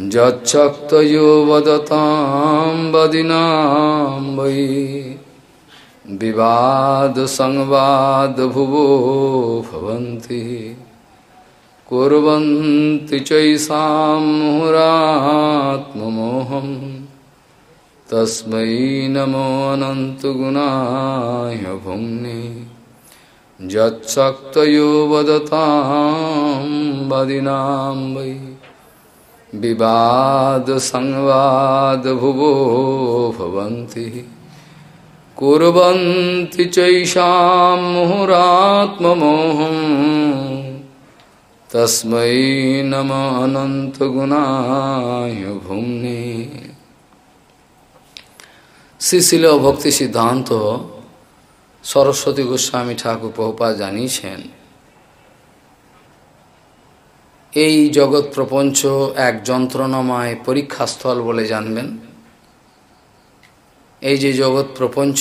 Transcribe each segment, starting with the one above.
यक्षक्तयो वदतां विवाद संवाद भुवो भवन्ति कुर्वन्ति चैषां मुहुरात्ममोहं तस्मै नमो अनन्तगुणाय भुङ्नि यच्छक्तयो वदतां वदिनां वै विवादसंवादभुवो भवन्ति कुर्वन्ति चैषां मुहुरात्ममोहं तस्मै नम अनन्तगुणाय भुम्ने শ্রীশিল ভক্তি সিদ্ধান্ত সরস্বতী গোস্বামী ঠাকুর প্রভুপা জানিয়েছেন এই জগৎ প্রপঞ্চ এক যন্ত্রণাময় পরীক্ষাস্থল বলে জানবেন এই যে জগৎ প্রপঞ্চ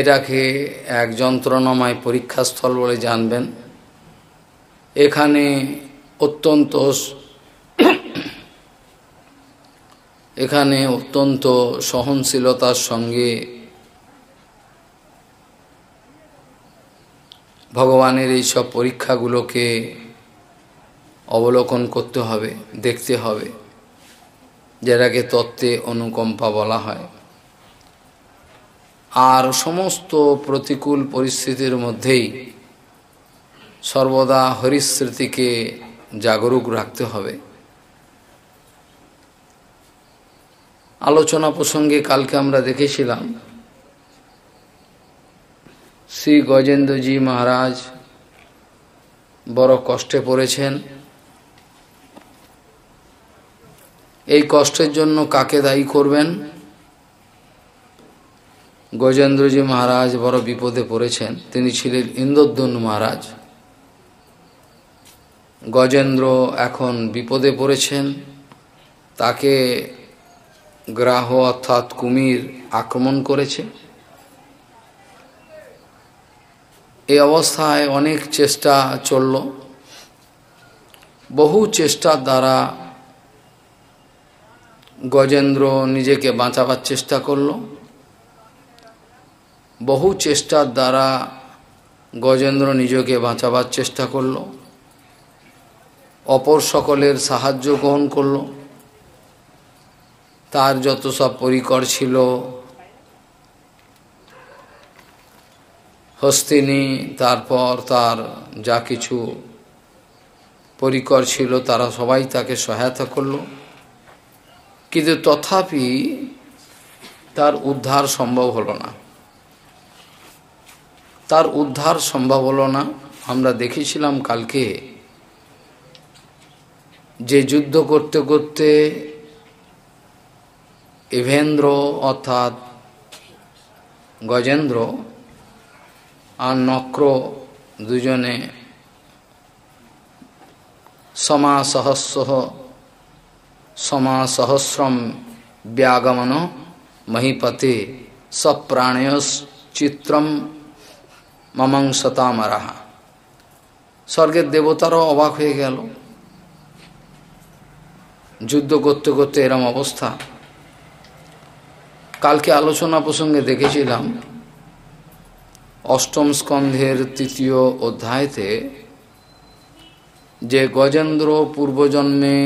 এটাকে এক যন্ত্রণাময় পরীক্ষাস্থল বলে জানবেন এখানে অত্যন্ত এখানে অত্যন্ত সহনশীলতার সঙ্গে ভগবানের এইসব পরীক্ষাগুলোকে অবলোকন করতে হবে দেখতে হবে যেটাকে তত্ত্বে অনুকম্পা বলা হয় আর সমস্ত প্রতিকূল পরিস্থিতির মধ্যেই সর্বদা হরিস্মৃতিকে জাগরুক রাখতে হবে আলোচনা প্রসঙ্গে কালকে আমরা দেখেছিলাম শ্রী গজেন্দ্রজি মহারাজ বড় কষ্টে পড়েছেন এই কষ্টের জন্য কাকে দায়ী করবেন গজেন্দ্রজি মহারাজ বড় বিপদে পড়েছেন তিনি ছিলেন ইন্দ্রদ্যুন মহারাজ গজেন্দ্র এখন বিপদে পড়েছেন তাকে গ্রাহ অর্থাৎ কুমির আক্রমণ করেছে এই অবস্থায় অনেক চেষ্টা চলল বহু চেষ্টার দ্বারা গজেন্দ্র নিজেকে বাঁচাবার চেষ্টা করল বহু চেষ্টার দ্বারা গজেন্দ্র নিজেকে বাঁচাবার চেষ্টা করল অপর সকলের সাহায্য গ্রহণ করল তার যত সব পরিকর ছিল হস্তিনী তারপর তার যা কিছু পরিকর ছিল তারা সবাই তাকে সহায়তা করল কিন্তু তথাপি তার উদ্ধার সম্ভব হলো না তার উদ্ধার সম্ভব হলো না আমরা দেখেছিলাম কালকে যে যুদ্ধ করতে করতে এভেন্দ্র অর্থাৎ গজেন্দ্র আর নক্র দুজনে সমা সহস্র সমা সহস্রম ব্যাগমন মহিপতে সপ্রাণয়শ্চিত্রম সতামারাহা স্বর্গের দেবতারও অবাক হয়ে গেল যুদ্ধ করতে করতে এরম অবস্থা কালকে আলোচনা প্রসঙ্গে দেখেছিলাম অষ্টম স্কন্ধের তৃতীয় অধ্যায়তে যে গজেন্দ্র পূর্বজন্মে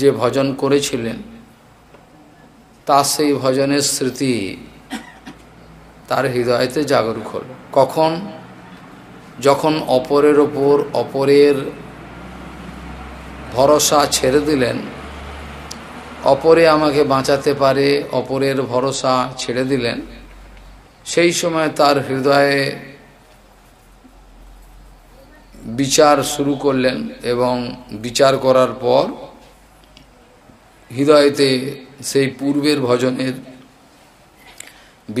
যে ভজন করেছিলেন তা সেই ভজনের স্মৃতি তার হৃদয়তে জাগরুক হল কখন যখন অপরের ওপর অপরের ভরসা ছেড়ে দিলেন অপরে আমাকে বাঁচাতে পারে অপরের ভরসা ছেড়ে দিলেন সেই সময় তার হৃদয়ে বিচার শুরু করলেন এবং বিচার করার পর হৃদয়তে সেই পূর্বের ভজনের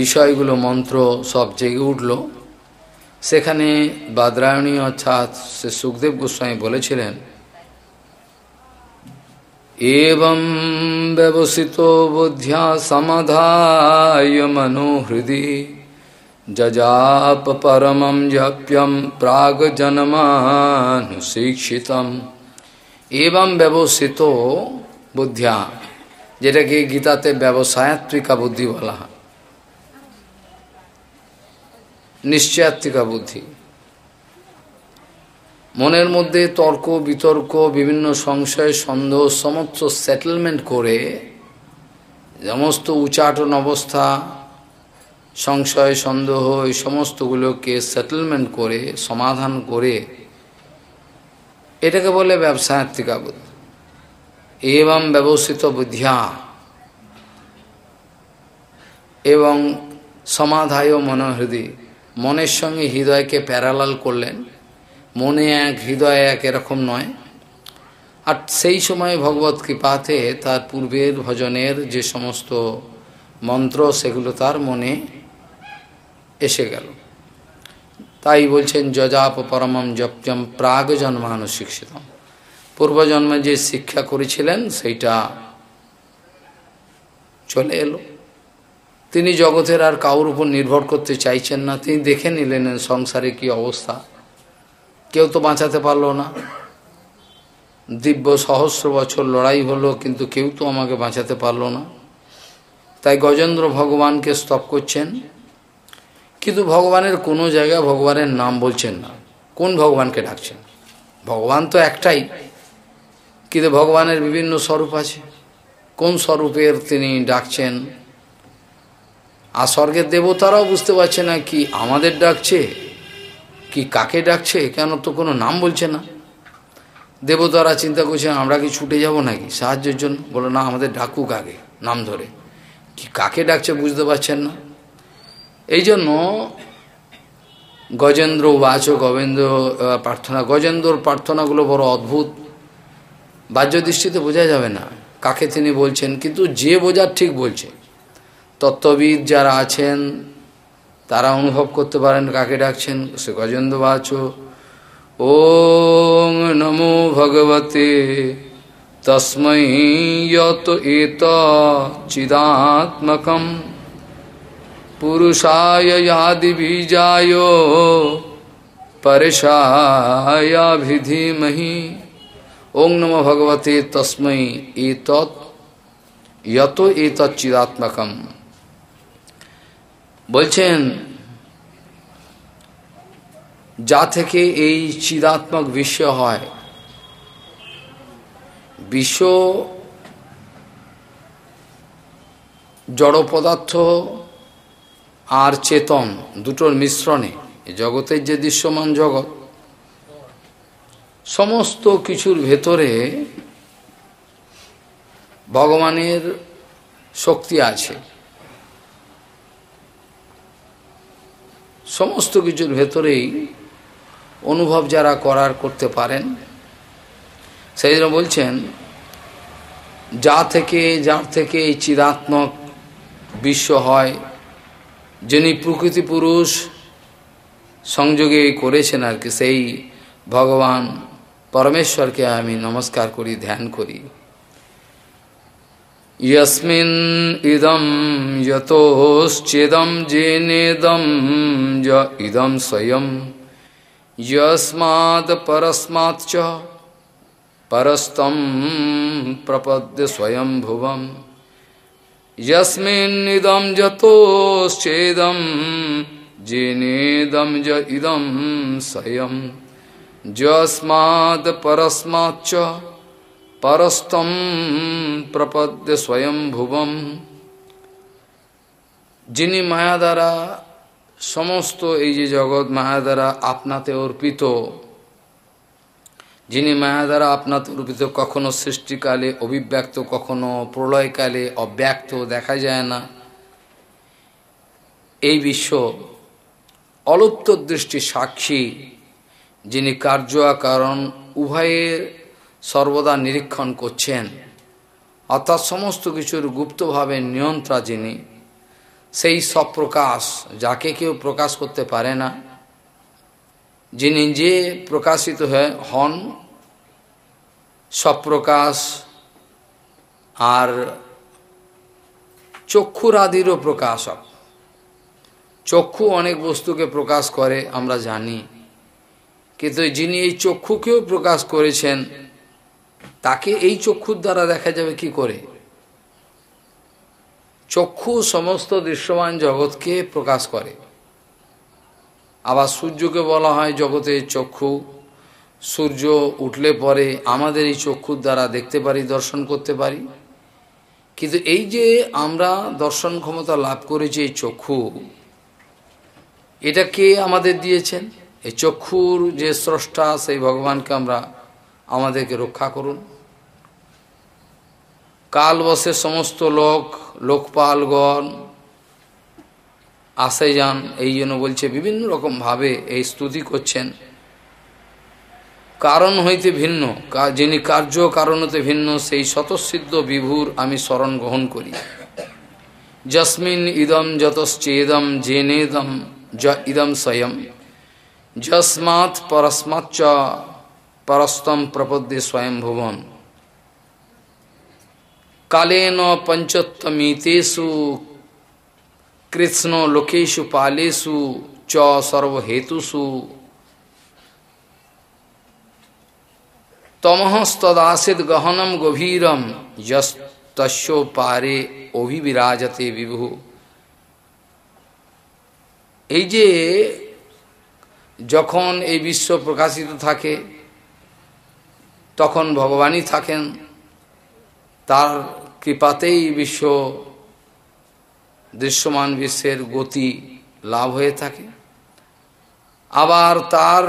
বিষয়গুলো মন্ত্র সব জেগে উঠল সেখানে বাদরায়ণী অর্থাৎ সে সুখদেব গোস্বামী বলেছিলেন एवं व्यवसित बुद्ध्या समधाय मनोहृदि जजाप जप्यम प्राग जनमानुशिक्षित एवं व्यवसित बुद्धिया जेटा গীতাতে ব্যবসায়াত্মিকা व्यवसायत्विका बुद्धि बोला निश्चयत्विका बुद्धि মনের মধ্যে তর্ক বিতর্ক বিভিন্ন সংশয় সন্দেহ সমস্ত সেটেলমেন্ট করে সমস্ত উচ্চাটন অবস্থা সংশয় সন্দেহ এই সমস্তগুলোকে সেটেলমেন্ট করে সমাধান করে এটাকে বলে ব্যবসায়াত্রিকা বুদ্ধি এবং ব্যবস্থিত বুদ্ধিয়া এবং সমাধায় মনোহৃদি মনের সঙ্গে হৃদয়কে প্যারালাল করলেন মনে এক হৃদয় এক এরকম নয় আর সেই সময় ভগবত কৃপাতে তার পূর্বের ভজনের যে সমস্ত মন্ত্র সেগুলো তার মনে এসে গেল তাই বলছেন যজাপ পরমম জপ্যম প্রাগ জন্মানু শিক্ষিত পূর্বজন্মে যে শিক্ষা করেছিলেন সেইটা চলে এলো তিনি জগতের আর কাউর উপর নির্ভর করতে চাইছেন না তিনি দেখে নিলেন সংসারে কি অবস্থা কেউ তো বাঁচাতে পারলো না দিব্য সহস্র বছর লড়াই হলো কিন্তু কেউ তো আমাকে বাঁচাতে পারল না তাই গজেন্দ্র ভগবানকে স্তব করছেন কিন্তু ভগবানের কোনো জায়গায় ভগবানের নাম বলছেন না কোন ভগবানকে ডাকছেন ভগবান তো একটাই কিন্তু ভগবানের বিভিন্ন স্বরূপ আছে কোন স্বরূপের তিনি ডাকছেন আর স্বর্গের দেবতারাও বুঝতে পারছে না কি আমাদের ডাকছে কি কাকে ডাকছে কেন তো কোনো নাম বলছে না দেবতারা চিন্তা করছে আমরা কি ছুটে যাব নাকি সাহায্যের জন্য বলো না আমাদের ডাকুক আগে নাম ধরে কি কাকে ডাকছে বুঝতে পারছেন না এই জন্য গজেন্দ্র বাচ গবেন্দ্র প্রার্থনা গজেন্দ্রর প্রার্থনাগুলো বড় অদ্ভুত বাহ্য দৃষ্টিতে বোঝা যাবে না কাকে তিনি বলছেন কিন্তু যে বোঝার ঠিক বলছে তত্ত্ববিদ যারা আছেন তারা অনুভব করতে পারেন কাকে ডাকছেন সে গজেন্দ্র বাচ ও নমো ভগবতে তস্মৈ এত চিদাত্মক পুরুষায় যাদি বীজায় পরেশায়াভিধিমহি ওং নম ভগবতে তস্মৈ এত এত চিদাত্মকম বলছেন যা থেকে এই চিদাত্মক বিশ্ব হয় বিশ্ব জড় পদার্থ আর চেতন দুটোর মিশ্রণে জগতের যে দৃশ্যমান জগৎ সমস্ত কিছুর ভেতরে ভগবানের শক্তি আছে সমস্ত কিছুর ভেতরেই অনুভব যারা করার করতে পারেন সেই জন্য বলছেন যা থেকে যার থেকে এই চিরাত্মক বিশ্ব হয় যিনি প্রকৃতি পুরুষ সংযোগে করেছেন আর কি সেই ভগবান পরমেশ্বরকে আমি নমস্কার করি ধ্যান করি यस्मिन् इदं यतोश्चिदं जेनेदं य इदं यस्मात् परस्मात् परस्माच्च परस्तं प्रपद्य स्वयं भुवम् यस्मिन् इदं यतोश्चेदं जेनेदं य इदं स्वयं परस्मात् परस्माच्च परस्तं প্রপদ্য স্বয়ং ভুবম যিনি মায়া দ্বারা সমস্ত এই যে জগৎ মায়া দ্বারা আপনাতে অর্পিত যিনি মায়া দ্বারা আপনাতে অর্পিত কখনো সৃষ্টিকালে অভিব্যক্ত কখনো প্রলয়কালে অব্যক্ত দেখা যায় না এই বিশ্ব অলুপ্ত দৃষ্টি সাক্ষী যিনি কার্য কারণ উভয়ের সর্বদা নিরীক্ষণ করছেন অর্থাৎ সমস্ত কিছুর গুপ্তভাবে নিয়ন্ত্রা যিনি সেই সব প্রকাশ যাকে কেউ প্রকাশ করতে পারে না যিনি যে প্রকাশিত হন সপ্রকাশ আর চক্ষুর আদিরও প্রকাশক চক্ষু অনেক বস্তুকে প্রকাশ করে আমরা জানি কিন্তু যিনি এই চক্ষুকেও প্রকাশ করেছেন তাকে এই চক্ষুর দ্বারা দেখা যাবে কি করে চক্ষু সমস্ত দৃশ্যমান জগৎকে প্রকাশ করে আবার সূর্যকে বলা হয় জগতের চক্ষু সূর্য উঠলে পরে আমাদের এই চক্ষুর দ্বারা দেখতে পারি দর্শন করতে পারি কিন্তু এই যে আমরা দর্শন ক্ষমতা লাভ করেছি এই চক্ষু এটা কে আমাদের দিয়েছেন এই চক্ষুর যে স্রষ্টা সেই ভগবানকে আমরা আমাদেরকে রক্ষা করুন কালবশে সমস্ত লোক লোকপালগণ আসে যান এই জন্য বলছে বিভিন্ন রকমভাবে এই স্তুতি করছেন কারণ হইতে ভিন্ন যিনি কার্য কারণ হতে ভিন্ন সেই স্বতঃসিদ্ধ বিভুর আমি স্মরণ গ্রহণ করি যসমিন ইদম যতশ্চেদম জেনেদম য ইদম স্বয়ং যস্মাৎ পরস্মাচ্চ परस्तम प्रपद्य स्वयं भुवन कालेन पंचोत्तमीतेषु कृष्ण लोकेशु पालेशु च सर्वहेतुषु तमहस्तदासीद गहनम गभीरम यस पारे ओभि विभु এই যে যখন এই বিশ্ব প্রকাশিত থাকে তখন ভগবানই থাকেন তার কৃপাতেই বিশ্ব দৃশ্যমান বিশ্বের গতি লাভ হয়ে থাকে আবার তার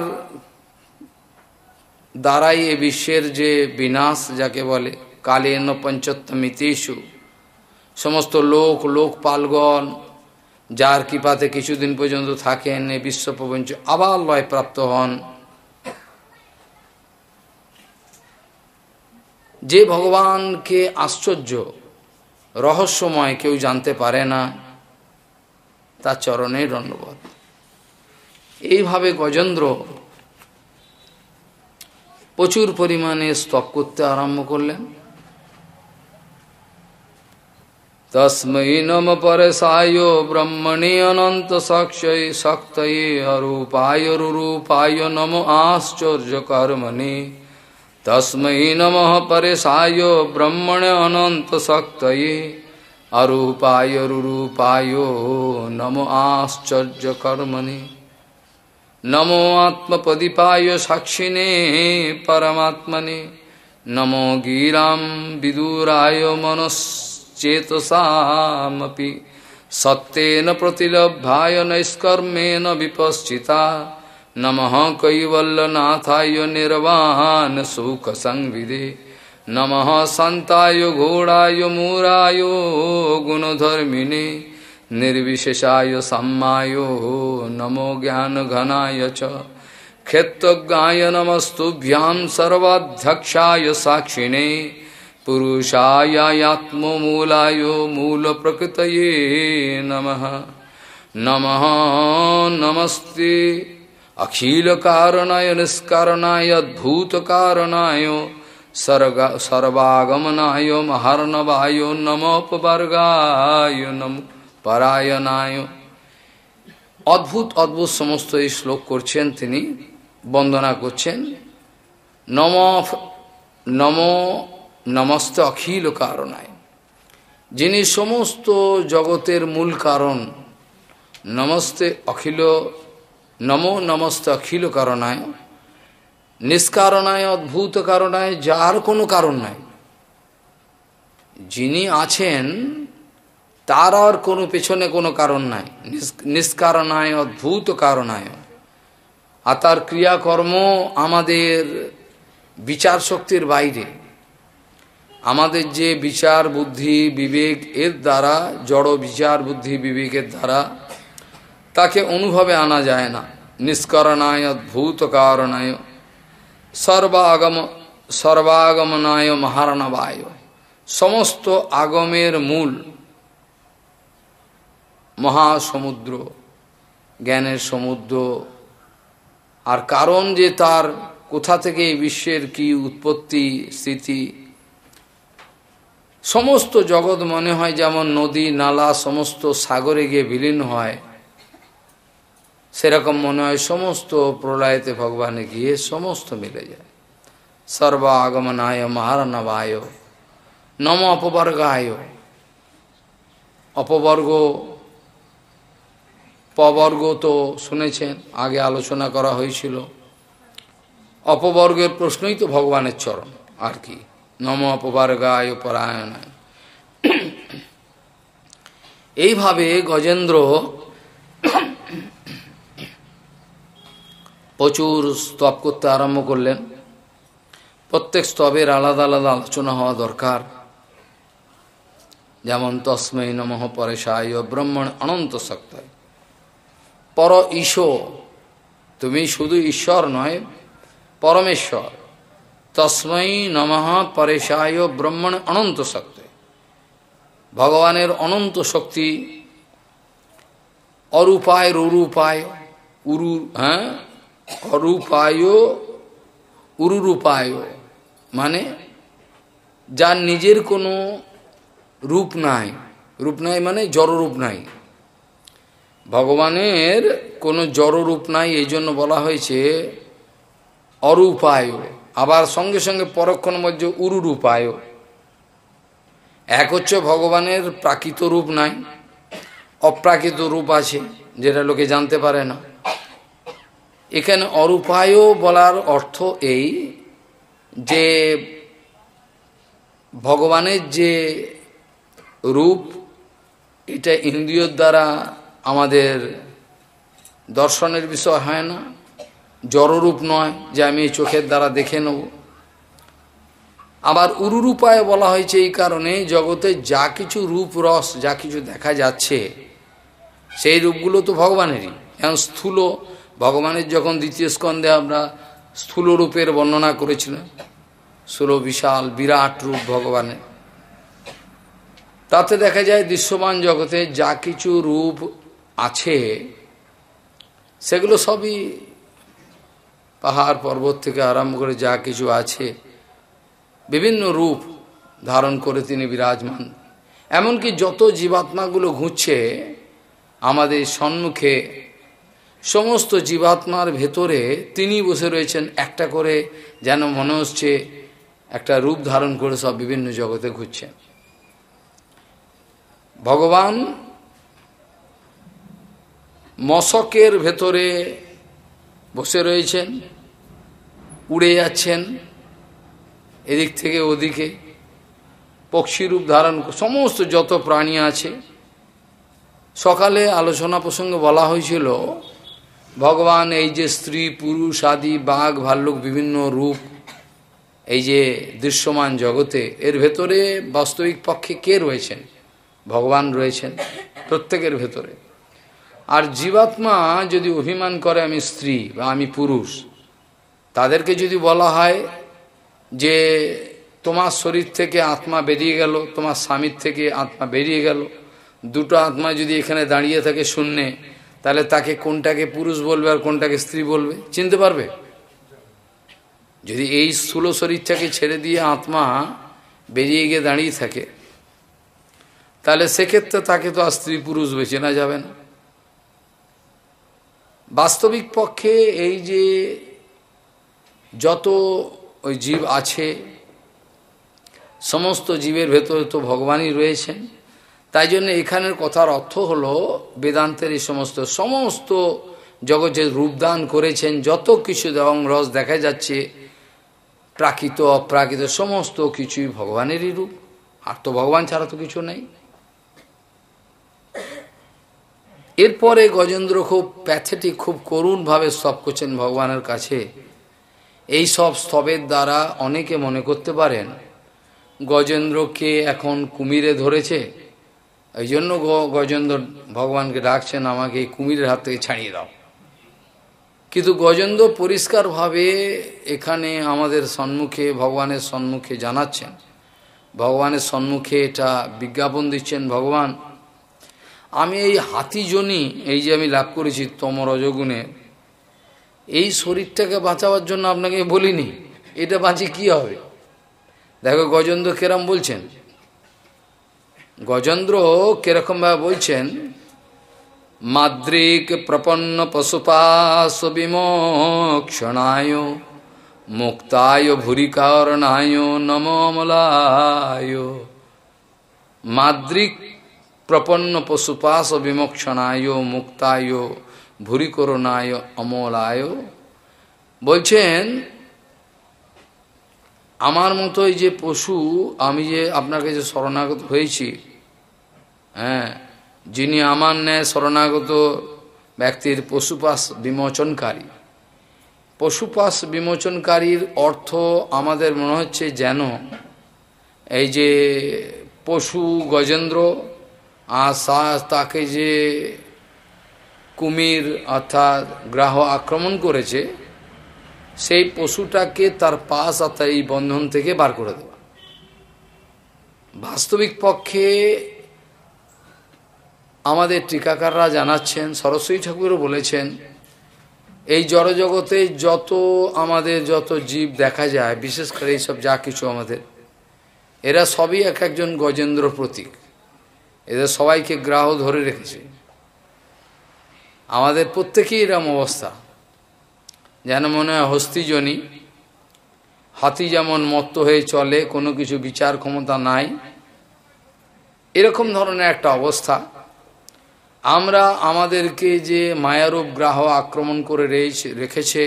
দ্বারাই এ বিশ্বের যে বিনাশ যাকে বলে কালেন পঞ্চত্তমিতেষু সমস্ত লোক লোকপালগণ যার কৃপাতে কিছুদিন পর্যন্ত থাকেন এ বিশ্বপ্রপঞ্চ আবার লয় প্রাপ্ত হন যে ভগবানকে আশ্চর্য রহস্যময় কেউ জানতে পারে না তার চরণে দণ্ডবধ এইভাবে গজেন্দ্র প্রচুর পরিমাণে স্তপ করতে আরম্ভ করলেন তস্মী নম পরসায় ব্রহ্মণে অনন্ত সাক্ষয় শক্তয়ে অরূপায় রূপায় নম আশ্চর্য কর্মণী तस्मै नम परेशाय ब्रह्मण शक्त अरूपाय नम नमो कर्मणि नमो आत्मपदीपाय साक्षिणे परमात्मने नमो गीरां विदुराय मनश्चेतसामपि सत्येन प्रतिलब्धाय नैष्कर्मेण विपश्चिता नम कैवल्यनाथाय निर्वाहान सुख संविदे नम संताय घोड़ा मूराय गुणधर्मिणे निर्विशेषाय सम्माय नमो ज्ञान घनाय च क्षेत्रज्ञाय नमस्तुभ्याम साक्षिणे पुरुषायात्मूलाय मूल प्रकृत नमः नमः नमस्ते अखिल कारणाय निष्कारणाय अद्भुत कारणाय सर्वागमनाय महर्णवाय नमोपवर्गाय नम পরায়ণায় অদ্ভুত অদ্ভুত সমস্ত এই শ্লোক করছেন তিনি বন্দনা করছেন নম নম নমস্তে অখিল কারণায় যিনি সমস্ত জগতের মূল কারণ নমস্তে অখিল নমো নমস্ত অখিল কারণায় নিষ্কারণায় অদ্ভুত কারণায় যার কোনো কারণ নাই যিনি আছেন তার আর কোনো পেছনে কোনো কারণ নাই নিষ্কারণায় অদ্ভুত কারণায় আর তার ক্রিয়াকর্ম আমাদের বিচার শক্তির বাইরে আমাদের যে বিচার বুদ্ধি বিবেক এর দ্বারা জড় বিচার বুদ্ধি বিবেকের দ্বারা তাকে অনুভবে আনা যায় না নিষ্করণায় ভূত কারণায় সর্বাগম সর্বাগমনায় মহারণবায় সমস্ত আগমের মূল মহাসমুদ্র জ্ঞানের সমুদ্র আর কারণ যে তার কোথা থেকে বিশ্বের কি উৎপত্তি স্থিতি সমস্ত জগৎ মনে হয় যেমন নদী নালা সমস্ত সাগরে গিয়ে বিলীন হয় সেরকম মনে হয় সমস্ত প্রলয়েতে ভগবানে গিয়ে সমস্ত মিলে যায় সর্ব আগমনায় মহারণবায় নম অপবর্গায় অপবর্গ পবর্গ তো শুনেছেন আগে আলোচনা করা হয়েছিল অপবর্গের প্রশ্নই তো ভগবানের চরণ আর কি নম অপবর্গায় পরায়ণায় এইভাবে গজেন্দ্র প্রচুর স্তব করতে আরম্ভ করলেন প্রত্যেক স্তবের আলাদা আলাদা আলোচনা হওয়া দরকার যেমন তস্মৈ নমঃ পরেশায় ব্রহ্মণ অনন্ত শক্ত পর ঈশ তুমি শুধু ঈশ্বর নয় পরমেশ্বর তস্মৈ নমঃ পরেশায় ব্রহ্মণ অনন্ত শক্ত ভগবানের অনন্ত শক্তি অরূপায় রুরূপায় উরু হ্যাঁ অরূপায় উরুরূপায় মানে যার নিজের কোনো রূপ নাই রূপ নাই মানে জড়রূপ নাই ভগবানের কোনো জড়রূপ নাই এই জন্য বলা হয়েছে অরূপায় আবার সঙ্গে সঙ্গে পরক্ষণ মধ্যে উরুরূপায় এক হচ্ছে ভগবানের প্রাকৃত রূপ নাই অপ্রাকৃত রূপ আছে যেটা লোকে জানতে পারে না এখানে অরূপায় বলার অর্থ এই যে ভগবানের যে রূপ এটা ইন্দ্রিয়র দ্বারা আমাদের দর্শনের বিষয় হয় না জড়রূপ নয় যে আমি চোখের দ্বারা দেখে নেব আবার উরুরূপায় বলা হয়েছে এই কারণে জগতে যা কিছু রূপ রস যা কিছু দেখা যাচ্ছে সেই রূপগুলো তো ভগবানেরই যেমন স্থূল ভগবানের যখন দ্বিতীয় স্কন্ধে আমরা স্থূল রূপের বর্ণনা করেছিলাম ষোলো বিশাল বিরাট রূপ ভগবানের তাতে দেখা যায় দৃশ্যমান জগতে যা কিছু রূপ আছে সেগুলো সবই পাহাড় পর্বত থেকে আরম্ভ করে যা কিছু আছে বিভিন্ন রূপ ধারণ করে তিনি বিরাজমান এমনকি যত জীবাত্মাগুলো ঘুরছে আমাদের সম্মুখে সমস্ত জীবাত্মার ভেতরে তিনি বসে রয়েছেন একটা করে যেন মনে হচ্ছে একটা রূপ ধারণ করে সব বিভিন্ন জগতে ঘুরছেন ভগবান মশকের ভেতরে বসে রয়েছেন উড়ে যাচ্ছেন এদিক থেকে ওদিকে পক্ষীরূপ ধারণ সমস্ত যত প্রাণী আছে সকালে আলোচনা প্রসঙ্গে বলা হয়েছিল ভগবান এই যে স্ত্রী পুরুষ আদি বাঘ ভাল্লুক বিভিন্ন রূপ এই যে দৃশ্যমান জগতে এর ভেতরে বাস্তবিক পক্ষে কে রয়েছেন ভগবান রয়েছেন প্রত্যেকের ভেতরে আর জীবাত্মা যদি অভিমান করে আমি স্ত্রী বা আমি পুরুষ তাদেরকে যদি বলা হয় যে তোমার শরীর থেকে আত্মা বেরিয়ে গেল তোমার স্বামীর থেকে আত্মা বেরিয়ে গেল দুটো আত্মা যদি এখানে দাঁড়িয়ে থাকে শূন্যে তাহলে তাকে কোনটাকে পুরুষ বলবে আর কোনটাকে স্ত্রী বলবে চিনতে পারবে যদি এই স্থূল শরীরটাকে ছেড়ে দিয়ে আত্মা বেরিয়ে গিয়ে দাঁড়িয়ে থাকে তাহলে সেক্ষেত্রে তাকে তো আর স্ত্রী পুরুষ না যাবে না বাস্তবিক পক্ষে এই যে যত ওই জীব আছে সমস্ত জীবের ভেতরে তো ভগবানই রয়েছেন তাই জন্য এখানের কথার অর্থ হল বেদান্তের এই সমস্ত সমস্ত জগতে রূপদান করেছেন যত কিছু এবং রস দেখা যাচ্ছে প্রাকৃত অপ্রাকৃত সমস্ত কিছুই ভগবানেরই রূপ আর তো ভগবান ছাড়া তো কিছু নেই এরপরে গজেন্দ্র খুব প্যাথেটিক খুব করুণভাবে স্তব করছেন ভগবানের কাছে এই সব স্তবের দ্বারা অনেকে মনে করতে পারেন গজেন্দ্রকে এখন কুমিরে ধরেছে ওই জন্য গজেন্দ্র ভগবানকে ডাকছেন আমাকে এই কুমিরের হাত থেকে ছাড়িয়ে দাও কিন্তু গজেন্দ্র পরিষ্কারভাবে এখানে আমাদের সম্মুখে ভগবানের সম্মুখে জানাচ্ছেন ভগবানের সম্মুখে এটা বিজ্ঞাপন দিচ্ছেন ভগবান আমি এই হাতি জনি এই যে আমি লাভ করেছি তমর অজগুণে এই শরীরটাকে বাঁচাবার জন্য আপনাকে বলিনি এটা বাঁচি কি হবে দেখো গজেন্দ্র কেরাম বলছেন গজেন্দ্র ভাবে বলছেন মাদ্রিক প্রপন্ন পশুপাশ বিমোক্ষণায় মুক্তায় ভুরিকারণায় নমলায় মাদ্রিক প্রপন্ন পশুপাশ বিমোক্ষণায় মুক্তায় ভুরিকরণায় অমলায় বলছেন আমার মতোই যে পশু আমি যে আপনার কাছে শরণাগত হয়েছি হ্যাঁ যিনি আমার ন্যায় শরণাগত ব্যক্তির পশুপাশ বিমোচনকারী পশুপাশ বিমোচনকারীর অর্থ আমাদের মনে হচ্ছে যেন এই যে পশু গজেন্দ্র আর তাকে যে কুমির অর্থাৎ গ্রাহ আক্রমণ করেছে সেই পশুটাকে তার পাশ অর্থাৎ এই বন্ধন থেকে বার করে দেওয়া বাস্তবিক পক্ষে আমাদের টিকাকাররা জানাচ্ছেন সরস্বতী ঠাকুরও বলেছেন এই জড়জগতে যত আমাদের যত জীব দেখা যায় বিশেষ করে এইসব যা কিছু আমাদের এরা সবই এক একজন গজেন্দ্র প্রতীক এদের সবাইকে গ্রাহ ধরে রেখেছে আমাদের প্রত্যেকেই এরম অবস্থা যেন মনে হয় হস্তিজনী হাতি যেমন মত্ত হয়ে চলে কোনো কিছু বিচার ক্ষমতা নাই এরকম ধরনের একটা অবস্থা আমরা আমাদেরকে যে মায়ারূপ গ্রাহ আক্রমণ করে রেখেছে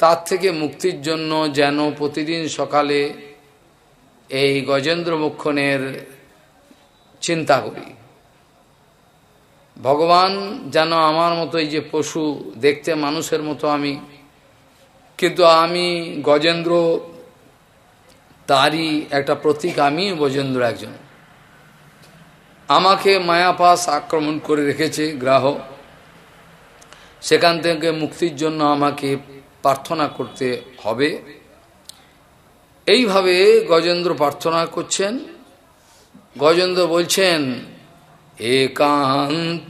তার থেকে মুক্তির জন্য যেন প্রতিদিন সকালে এই গজেন্দ্র মুক্ষণের চিন্তা করি ভগবান যেন আমার মতো এই যে পশু দেখতে মানুষের মতো আমি কিন্তু আমি গজেন্দ্র তারই একটা প্রতীক আমি গজেন্দ্র একজন আমাকে মায়াপাস আক্রমণ করে রেখেছে গ্রাহ সেখান থেকে মুক্তির জন্য আমাকে প্রার্থনা করতে হবে এইভাবে গজেন্দ্র প্রার্থনা করছেন গজেন্দ্র বলছেন একান্ত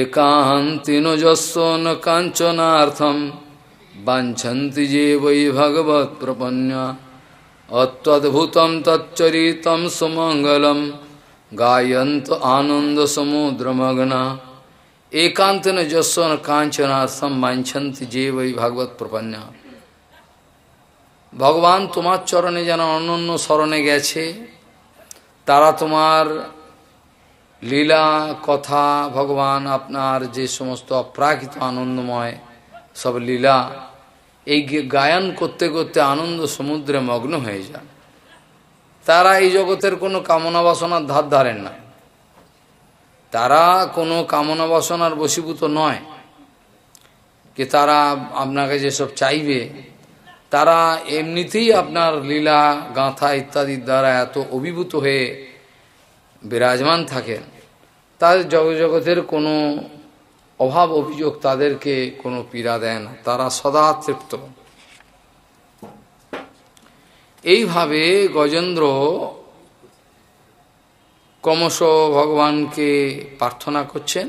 একান্তিনজস্ব ন কাঞ্চনার্থম বাঞ্ছন্তি যে বৈ ভগবৎ প্রপন্যা অত্যদ্ভুত তচ্চরিতম সুমঙ্গলম গায়ন্ত আনন্দ সমুদ্রমগ্না একান্ত যশন কাঞ্চনা মাঞ্ছন্তি যে ওই ভাগবত প্রপন্যা ভগবান তোমার চরণে যেন অনন্য স্মরণে গেছে তারা তোমার লীলা কথা ভগবান আপনার যে সমস্ত অপ্রাকৃত আনন্দময় সব লীলা এই গায়ন করতে করতে আনন্দ সমুদ্রে মগ্ন হয়ে যান তারা এই জগতের কোনো কামনা বাসনার ধার ধারেন না তারা কোনো কামনা বাসনার বশীভূত নয় যে তারা আপনাকে যেসব চাইবে তারা এমনিতেই আপনার লীলা গাঁথা ইত্যাদির দ্বারা এত অভিভূত হয়ে বিরাজমান থাকেন তাদের জগজগতের কোনো অভাব অভিযোগ তাদেরকে কোনো পীড়া দেয় না তারা সদা তৃপ্ত এইভাবে গজেন্দ্র ক্রমশ ভগবানকে প্রার্থনা করছেন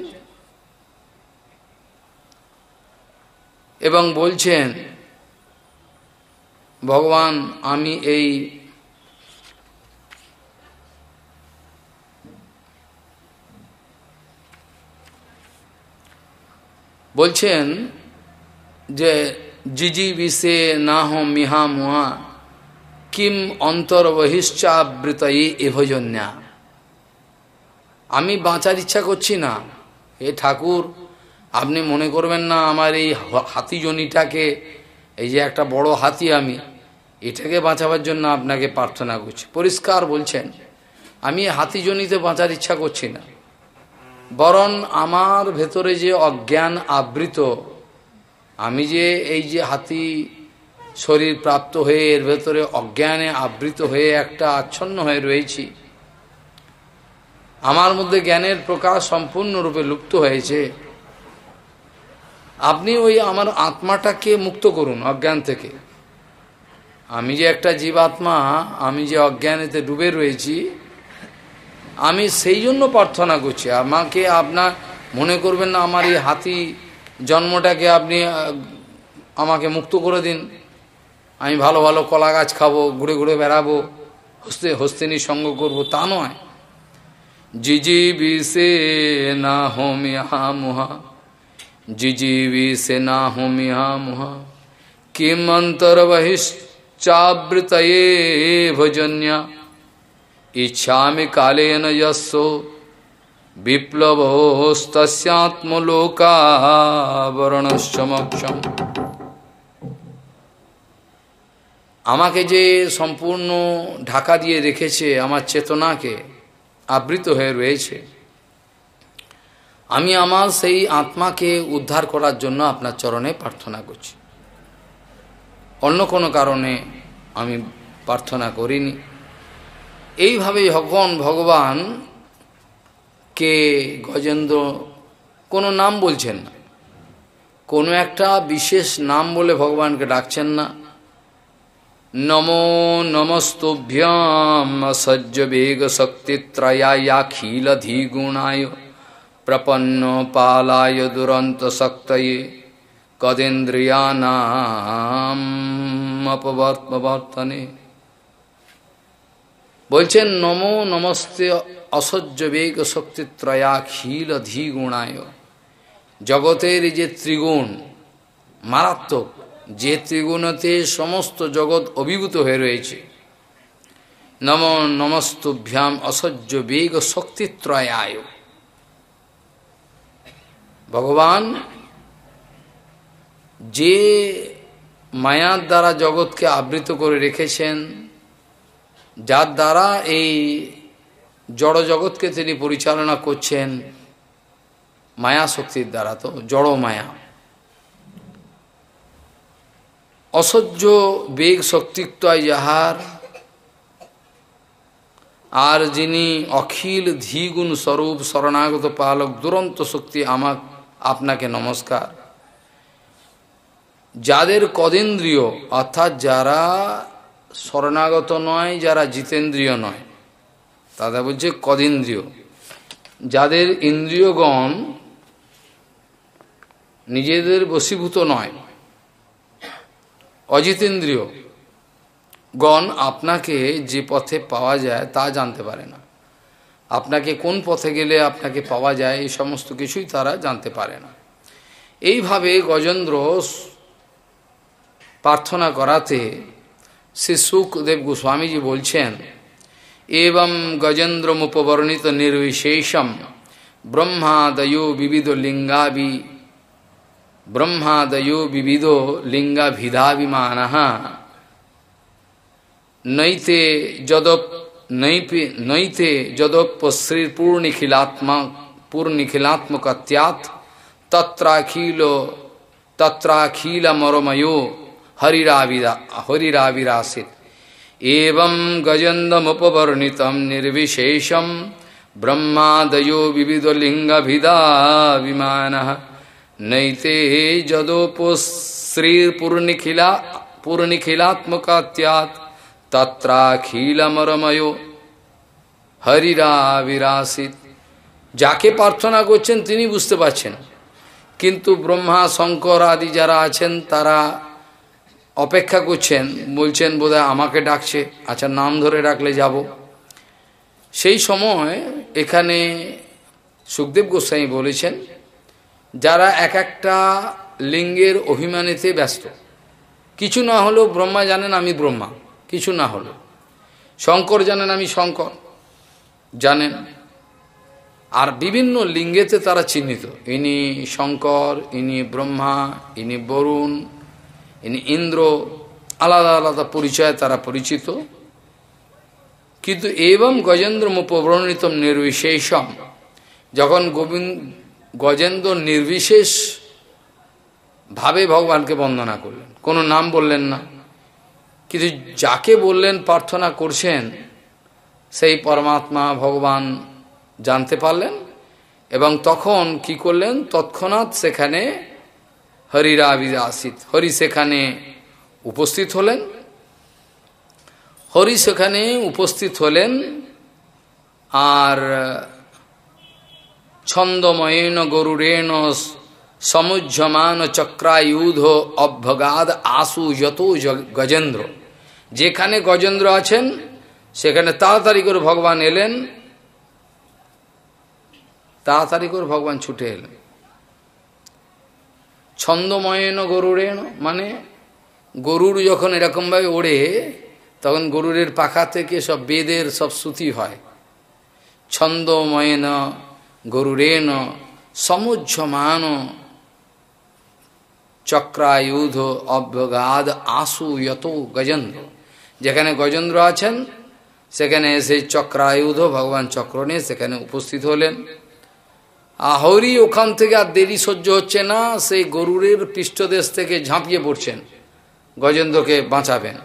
এবং বলছেন ভগবান আমি এই বলছেন যে জিজি বিষে না হম মিহা মুহা কিম অন্তর্বহিশ্চাবৃত এভজন্যা আমি বাঁচার ইচ্ছা করছি না এ ঠাকুর আপনি মনে করবেন না আমার এই হাতি জনিটাকে এই যে একটা বড় হাতি আমি এটাকে বাঁচাবার জন্য আপনাকে প্রার্থনা করছি পরিষ্কার বলছেন আমি হাতি জনিতে বাঁচার ইচ্ছা করছি না বরং আমার ভেতরে যে অজ্ঞান আবৃত আমি যে এই যে হাতি শরীর প্রাপ্ত হয়ে এর ভেতরে অজ্ঞানে আবৃত হয়ে একটা আচ্ছন্ন হয়ে রয়েছি আমার মধ্যে জ্ঞানের প্রকাশ সম্পূর্ণরূপে লুপ্ত হয়েছে আপনি ওই আমার আত্মাটাকে মুক্ত করুন অজ্ঞান থেকে আমি যে একটা জীবাত্মা আমি যে অজ্ঞানেতে ডুবে রয়েছি আমি সেই জন্য প্রার্থনা করছি আমাকে আপনার মনে করবেন না আমার এই হাতি জন্মটাকে আপনি আমাকে মুক্ত করে দিন আমি ভালো ভালো কলা গাছ খাবো ঘুরে ঘুরে বেড়াবো হস্তে নিয়ে সঙ্গ করবো তা নয় সে না হোম ইহা মুহা সে না হোম ইহা মুহা কিমন্তর বহিশ্চাবৃতয়ে ভজন্যা ইচ্ছামি কালেন যস্য বিপ্লবস্তস্যাত্মলোকাবরণসমক্ষম আমাকে যে সম্পূর্ণ ঢাকা দিয়ে রেখেছে আমার চেতনাকে আবৃত হয়ে রয়েছে আমি আমার সেই আত্মাকে উদ্ধার করার জন্য আপনার চরণে প্রার্থনা করছি অন্য কোনো কারণে আমি প্রার্থনা করিনি এইভাবে ভগবান ভগবান কে গজেন্দ্র কোনো নাম বলছেন না কোনো একটা বিশেষ নাম বলে ভগবানকে ডাকছেন না নমো নমস্তভ্যম সজ্জ বেগ শক্তিত্রয়াখিল ধীগুণায় প্রপন্ন পালায় দুরন্ত শক্তয়ে কদেন্দ্রিয়ানাম অপবর্তনে বলছেন নমো নমস্তে অসহ্য বেগ শক্তিত্রয়াখিল ধিগুণায় জগতের যে ত্রিগুণ মারাত্মক যে ত্রিগুণতে সমস্ত জগৎ অভিভূত হয়ে রয়েছে নম নমস্তভ্যাম অসহ্য বেগ ত্রয়ায় ভগবান যে মায়ার দ্বারা জগৎকে আবৃত করে রেখেছেন যার দ্বারা এই জড়জগৎকে তিনি পরিচালনা করছেন মায়া শক্তির দ্বারা তো জড় মায়া অসহ্য বেগ শক্তিত্ব যাহার আর যিনি অখিল ধিগুণ স্বরূপ শরণাগত পালক দুরন্ত শক্তি আমাক আপনাকে নমস্কার যাদের কদেন্দ্রীয় অর্থাৎ যারা শরণাগত নয় যারা জিতেন্দ্রীয় নয় তাদের বলছে কদিন্দ্রিয় যাদের ইন্দ্রিয়গণ নিজেদের বসীভূত নয় অজিতেন্দ্রিয় গণ আপনাকে যে পথে পাওয়া যায় তা জানতে পারে না আপনাকে কোন পথে গেলে আপনাকে পাওয়া যায় এই সমস্ত কিছুই তারা জানতে পারে না এইভাবে গজেন্দ্র প্রার্থনা করাতে श्री सुखदेव गोस्वामी जी बोल एवं गजेंद्र मुपवर्णित निर्विशेषम ब्रह्मादयो विविध लिंगा भी ब्रह्मादयो विविधो लिंगाभिधाभिमान नैते जदप नैपि नैते जदपश्री पूर्णिखिलात्मा पूर्णिखिलात्मकत्यात् तत्राखिलो तत्राखिल मरमयो হরিরাবিরা হরিরাবিরাসিত এবং গজন্দমুপবর্ণিতম নির্বিশেষম ব্রহ্মাদয়ো বিবিধলিঙ্গভিদাভিমান নৈতে যদোপশ্রীর্পূর্ণিখিলা পূর্ণিখিলাত্মকাত্যাত তত্রাখিলমরময় হরিরাবিরাসিত যাকে প্রার্থনা করছেন তিনি বুঝতে পারছেন কিন্তু ব্রহ্মা শঙ্কর আদি যারা আছেন তারা অপেক্ষা করছেন বলছেন বোধহয় আমাকে ডাকছে আচ্ছা নাম ধরে ডাকলে যাব সেই সময় এখানে সুখদেব গোস্বামী বলেছেন যারা এক একটা লিঙ্গের অভিমানেতে ব্যস্ত কিছু না হলেও ব্রহ্মা জানেন আমি ব্রহ্মা কিছু না হলো শঙ্কর জানেন আমি শঙ্কর জানেন আর বিভিন্ন লিঙ্গেতে তারা চিহ্নিত ইনি শঙ্কর ইনি ব্রহ্মা ইনি বরুণ ইন্দ্র আলাদা আলাদা পরিচয় তারা পরিচিত কিন্তু এবং গজেন্দ্র মুপবর্ণিতম নির্বিশেষম যখন গোবিন্দ গজেন্দ্র নির্বিশেষ ভাবে ভগবানকে বন্দনা করলেন কোনো নাম বললেন না কিন্তু যাকে বললেন প্রার্থনা করছেন সেই পরমাত্মা ভগবান জানতে পারলেন এবং তখন কি করলেন তৎক্ষণাৎ সেখানে হরিরাবি আসিত হরি সেখানে উপস্থিত হলেন হরি সেখানে উপস্থিত হলেন আর ছন্দময়েন গরুরেণ সমুজ্জমান চক্রায়ুধ অভ্যগাদ আসু যত গজেন্দ্র যেখানে গজেন্দ্র আছেন সেখানে তাড়াতাড়ি করে ভগবান এলেন তাড়াতাড়ি করে ভগবান ছুটে এলেন ছন্দময়েন গরুরেণ মানে গরুর যখন এরকমভাবে ওড়ে তখন গরুরের পাখা থেকে সব বেদের সব শ্রুতি হয় ছন্দময়েন গরুরেণ সমুজ্জমান চক্রায়ুধ অভ্যগাদ আসু যত গজেন্দ্র যেখানে গজেন্দ্র আছেন সেখানে এসে চক্রায়ুধ ভগবান চক্র নিয়ে সেখানে উপস্থিত হলেন আহরি ওখান থেকে আর দেরি সহ্য হচ্ছে না সেই গরুরের পৃষ্ঠদেশ থেকে ঝাঁপিয়ে পড়ছেন গজেন্দ্রকে বাঁচাবেন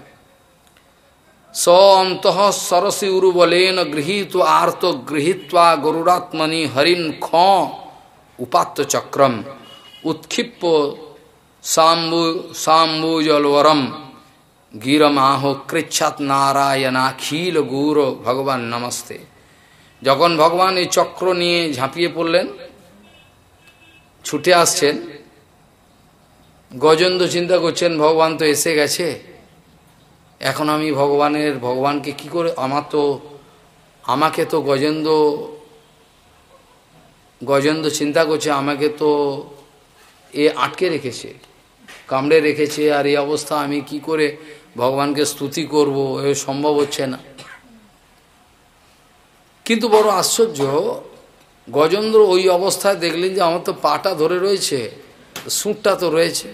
স অন্তঃ সরসী উরু বলেন গৃহীত আর্ত গৃহীত্বা গরুরাত্মনি হরিণ খ উপাত্ত চক্রম উৎক্ষিপ্য সাম্বু সাম্বু জলবরম আহ কৃচ্ছাত নারায়ণাখিল গুর ভগবান নমস্তে যখন ভগবান এই চক্র নিয়ে ঝাঁপিয়ে পড়লেন ছুটে আসছেন গজেন্দ্র চিন্তা করছেন ভগবান তো এসে গেছে এখন আমি ভগবানের ভগবানকে কি করে আমার তো আমাকে তো গজেন্দ্র গজেন্দ্র চিন্তা করছে আমাকে তো এ আটকে রেখেছে কামড়ে রেখেছে আর এই অবস্থা আমি কি করে ভগবানকে স্তুতি করব এ সম্ভব হচ্ছে না কিন্তু বড় আশ্চর্য গজেন্দ্র ওই অবস্থায় দেখলেন যে আমার তো পাটা ধরে রয়েছে সুঁটটা তো রয়েছে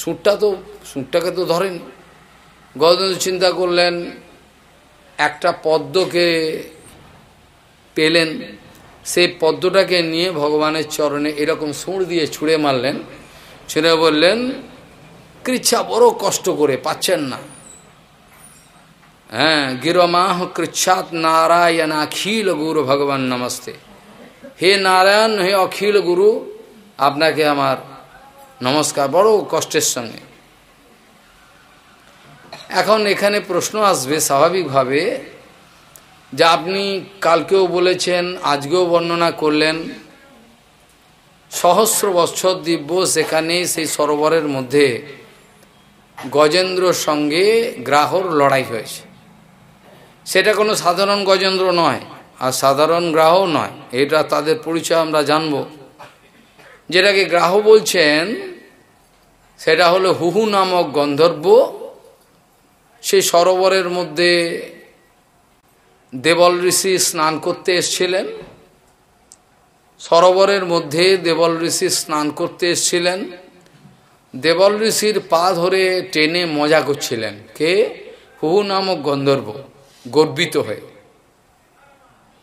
সুঁটটা তো সুঁটটাকে তো ধরেন গজেন্দ্র চিন্তা করলেন একটা পদ্মকে পেলেন সেই পদ্মটাকে নিয়ে ভগবানের চরণে এরকম সুঁড় দিয়ে ছুঁড়ে মারলেন ছুঁড়ে বললেন কৃচ্ছা বড় কষ্ট করে পাচ্ছেন না হ্যাঁ গিরমাহ কৃচ্ছাত নারায়ণ অখিল গুরু ভগবান নমস্তে হে নারায়ণ হে অখিল গুরু আপনাকে আমার নমস্কার বড় কষ্টের সঙ্গে এখন এখানে প্রশ্ন আসবে স্বাভাবিকভাবে যা আপনি কালকেও বলেছেন আজকেও বর্ণনা করলেন সহস্র বছর দিব্য সেখানে সেই সরোবরের মধ্যে গজেন্দ্র সঙ্গে গ্রাহর লড়াই হয়েছে সেটা কোনো সাধারণ গজেন্দ্র নয় আর সাধারণ গ্রাহ নয় এটা তাদের পরিচয় আমরা জানব যেটাকে গ্রাহ বলছেন সেটা হলো হুহু নামক গন্ধর্ব সেই সরোবরের মধ্যে দেবল ঋষি স্নান করতে এসছিলেন সরোবরের মধ্যে দেবল ঋষি স্নান করতে এসছিলেন দেবল ঋষির পা ধরে টেনে মজা করছিলেন কে হুহু নামক গন্ধর্ব গর্বিত হয়ে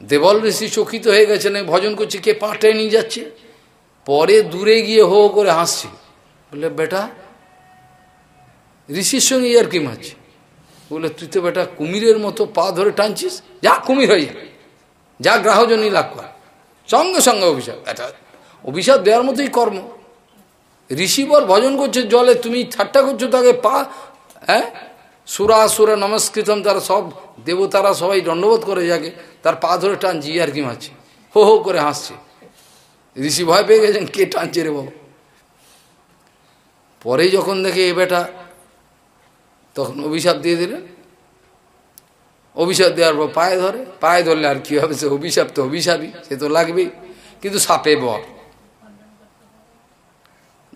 দেবল ঋষি চকিত হয়ে গেছেন ভজন করছে কে পাঁচটায় নিয়ে যাচ্ছে পরে দূরে গিয়ে হো করে হাসছে বলে বেটা ঋষির সঙ্গে আর কি মারছে বলে তুই তো বেটা কুমিরের মতো পা ধরে টানছিস যা কুমির হয়ে যা যা গ্রাহজনই লাভ কর সঙ্গে সঙ্গে অভিশাপ এটা অভিশাপ দেওয়ার মতোই কর্ম ঋষি বল ভজন করছে জলে তুমি ঠাট্টা করছো তাকে পা হ্যাঁ সুরা সুরা নমস্কৃতম তারা সব দেবতারা সবাই দণ্ডবোধ করে যাকে তার পা ধরে টানছি আর কি মারছে হো হো করে হাসছে ঋষি ভয় পেয়ে গেছেন কে টানছে রে বাবা পরে যখন দেখে এ বেটা তখন অভিশাপ দিয়ে দিলেন অভিশাপ দেওয়ার পর পায়ে ধরে পায়ে ধরলে আর কি হবে সে অভিশাপ তো অভিশাপই সে তো লাগবেই কিন্তু সাপে বর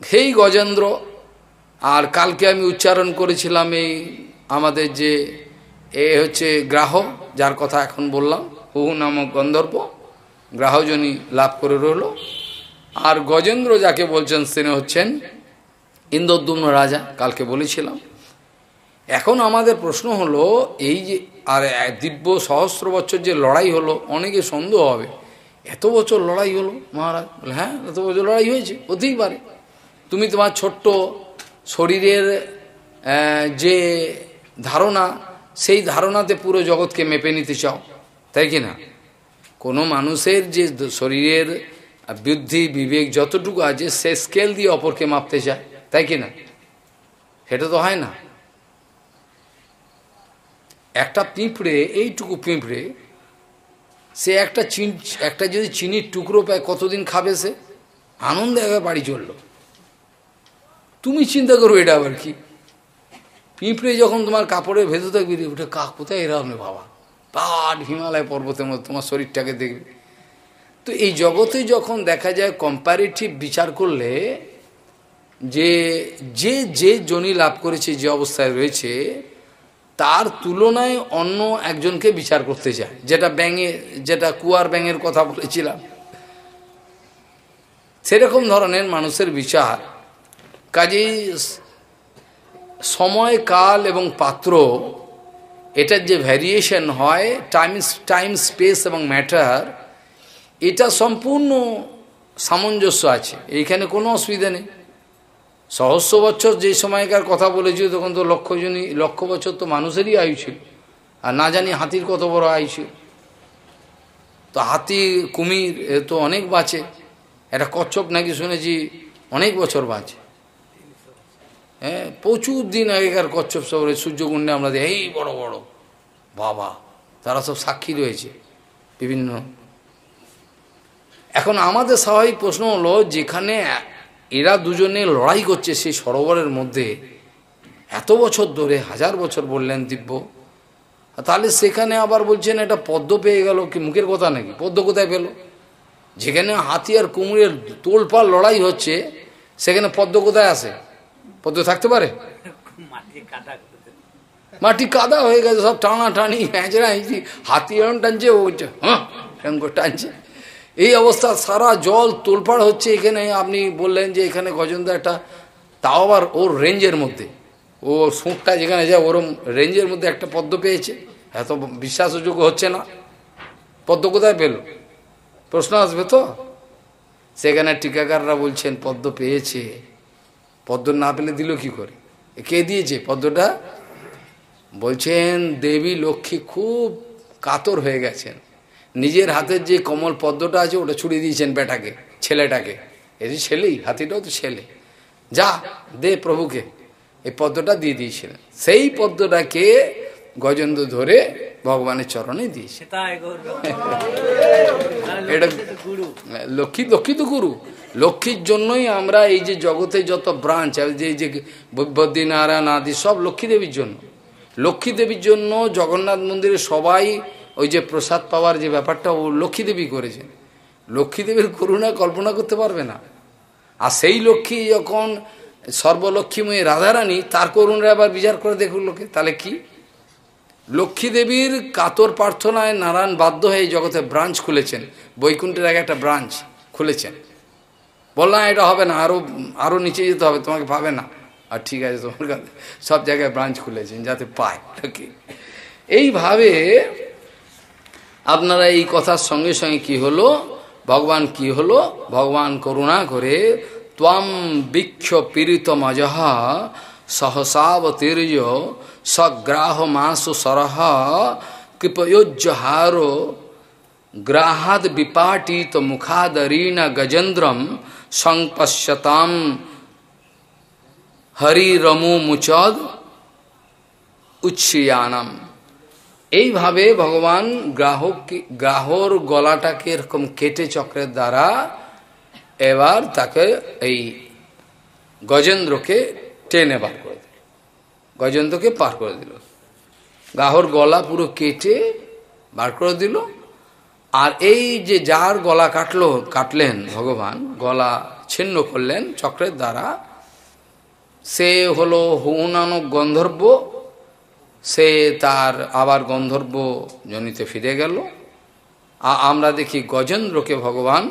সেই গজেন্দ্র আর কালকে আমি উচ্চারণ করেছিলাম এই আমাদের যে এ হচ্ছে গ্রাহ যার কথা এখন বললাম হুহু নামক গন্ধর্ব গ্রাহজনী লাভ করে রইল আর গজেন্দ্র যাকে বলছেন তিনি হচ্ছেন ইন্দ্রদ্যুম্ন রাজা কালকে বলেছিলাম এখন আমাদের প্রশ্ন হলো এই যে আর দিব্য সহস্র বছর যে লড়াই হলো অনেকে সন্দেহ হবে এত বছর লড়াই হলো মহারাজ হ্যাঁ এত বছর লড়াই হয়েছে হতেই পারে তুমি তোমার ছোট্ট শরীরের যে ধারণা সেই ধারণাতে পুরো জগৎকে মেপে নিতে চাও তাই কি না কোনো মানুষের যে শরীরের বুদ্ধি বিবেক যতটুকু আছে সে স্কেল দিয়ে অপরকে মাপতে চায় তাই কি না সেটা তো হয় না একটা পিঁপড়ে এইটুকু পিঁপড়ে সে একটা চিন একটা যদি চিনির টুকরো পায় কতদিন খাবে সে আনন্দে একবার বাড়ি চলল তুমি চিন্তা করো এটা আবার কি পিঁপড়ে যখন তোমার কাপড়ে ভেজে থাকবে ওটা কাক কোথায় এরা আপনি বাবা পাট হিমালয় পর্বতের মধ্যে তোমার শরীরটাকে দেখবে তো এই জগতে যখন দেখা যায় কম্প্যারেটিভ বিচার করলে যে যে যে জনি লাভ করেছে যে অবস্থায় রয়েছে তার তুলনায় অন্য একজনকে বিচার করতে চায় যেটা ব্যাঙে যেটা কুয়ার ব্যাঙের কথা বলেছিলাম সেরকম ধরনের মানুষের বিচার কাজেই সময় কাল এবং পাত্র এটার যে ভ্যারিয়েশন হয় টাইম টাইম স্পেস এবং ম্যাটার এটা সম্পূর্ণ সামঞ্জস্য আছে এইখানে কোনো অসুবিধা নেই সহস্র বছর যে সময়কার কথা বলেছি তখন তো লক্ষজনই লক্ষ বছর তো মানুষেরই আয়ু ছিল আর না জানি হাতির কত বড় আয়ু ছিল তো হাতি কুমির এ তো অনেক বাঁচে একটা কচ্ছপ নাকি শুনেছি অনেক বছর বাঁচে হ্যাঁ প্রচুর দিন আগেকার কচ্ছপ শহরে সূর্যকুণ্ডে আমরা এই বড় বড় বাবা তারা সব সাক্ষী রয়েছে বিভিন্ন এখন আমাদের স্বাভাবিক প্রশ্ন হলো যেখানে এরা দুজনে লড়াই করছে সেই সরোবরের মধ্যে এত বছর ধরে হাজার বছর বললেন দিব্য তাহলে সেখানে আবার বলছেন এটা পদ্ম পেয়ে গেল কি মুখের কথা নাকি পদ্ম কোথায় পেল যেখানে হাতিয়ার আর কুমুরের তোলপাল লড়াই হচ্ছে সেখানে পদ্ম কোথায় আসে পদ্ম থাকতে পারে মাটি কাদা হয়ে গেছে সব টানা টানি হ্যাঁচড়া হাতি এরম টানছে ও হ্যাঁ টানছে এই অবস্থা সারা জল তোলপাড় হচ্ছে এখানে আপনি বললেন যে এখানে গজেন্দ্র একটা তাও আবার ওর রেঞ্জের মধ্যে ও সুঁটটা যেখানে যায় ওরম রেঞ্জের মধ্যে একটা পদ্ম পেয়েছে এত বিশ্বাসযোগ্য হচ্ছে না পদ্ম কোথায় পেল প্রশ্ন আসবে তো সেখানে টিকাকাররা বলছেন পদ্ম পেয়েছে পদ্ম না পেলে দিল কি করে কে দিয়েছে পদ্মটা বলছেন দেবী লক্ষ্মী খুব কাতর হয়ে গেছেন নিজের হাতের যে কমল পদ্মটা আছে ওটা ছুড়ে দিয়েছেন বেটাকে ছেলেটাকে এ যে ছেলেই হাতিটাও তো ছেলে যা দে প্রভুকে এই পদ্মটা দিয়ে দিয়েছিলেন সেই পদ্মটাকে গজেন্দ্র ধরে ভগবানের চরণে দিয়েছে এটা লক্ষ্মী লক্ষ্মী তো গুরু লক্ষ্মীর জন্যই আমরা এই যে জগতে যত ব্রাঞ্চ যে যে বৈবদ্যী নারায়ণ আদি সব লক্ষ্মী দেবীর জন্য লক্ষ্মী দেবীর জন্য জগন্নাথ মন্দিরে সবাই ওই যে প্রসাদ পাওয়ার যে ব্যাপারটা ও লক্ষ্মী দেবী করেছেন লক্ষ্মী দেবীর করুণা কল্পনা করতে পারবে না আর সেই লক্ষ্মী যখন সর্বলক্ষ্মীময় রাধারানী তার করুণরা আবার বিচার করে দেখুন লোকে তাহলে কি লক্ষ্মী দেবীর কাতর প্রার্থনায় নারায়ণ বাধ্য হয়ে জগতে ব্রাঞ্চ খুলেছেন বৈকুণ্ঠের আগে একটা ব্রাঞ্চ খুলেছেন বল নাইটা হবে না আর আর নিচে যেতে হবে তোমাকে পাবে না আর ঠিক আছে তোমাদের সব জায়গায় ব্রাঞ্চ খুলেছি যাতে পাই এই ভাবে আপনারা এই কথার সঙ্গে সঙ্গে কি হলো ভগবান কি হলো ভগবান করুণা করে তোম বিক্ষপীড়িত মাজহা সহসাব তের্য সগ্ৰহ মাংস সরহ কৃপয়োজহারো গ্রাহাদবি파টিত মুখাদরিন গজেন্দ্রম সংপশ্যতাম হরি রমু মুচদ উচ্ছিয়ানাম এইভাবে ভগবান গ্রাহক গ্রাহর গলাটাকে এরকম কেটে চক্রের দ্বারা এবার তাকে এই গজেন্দ্রকে টেনে বার করে দিল গজেন্দ্রকে পার করে দিল গ্রাহর গলা পুরো কেটে বার করে দিল আর এই যে যার গলা কাটলো কাটলেন ভগবান গলা ছিন্ন করলেন চক্রের দ্বারা সে হলো হৌনানক গন্ধর্ব সে তার আবার গন্ধর্ব জনিতে ফিরে গেল আর আমরা দেখি গজেন্দ্রকে ভগবান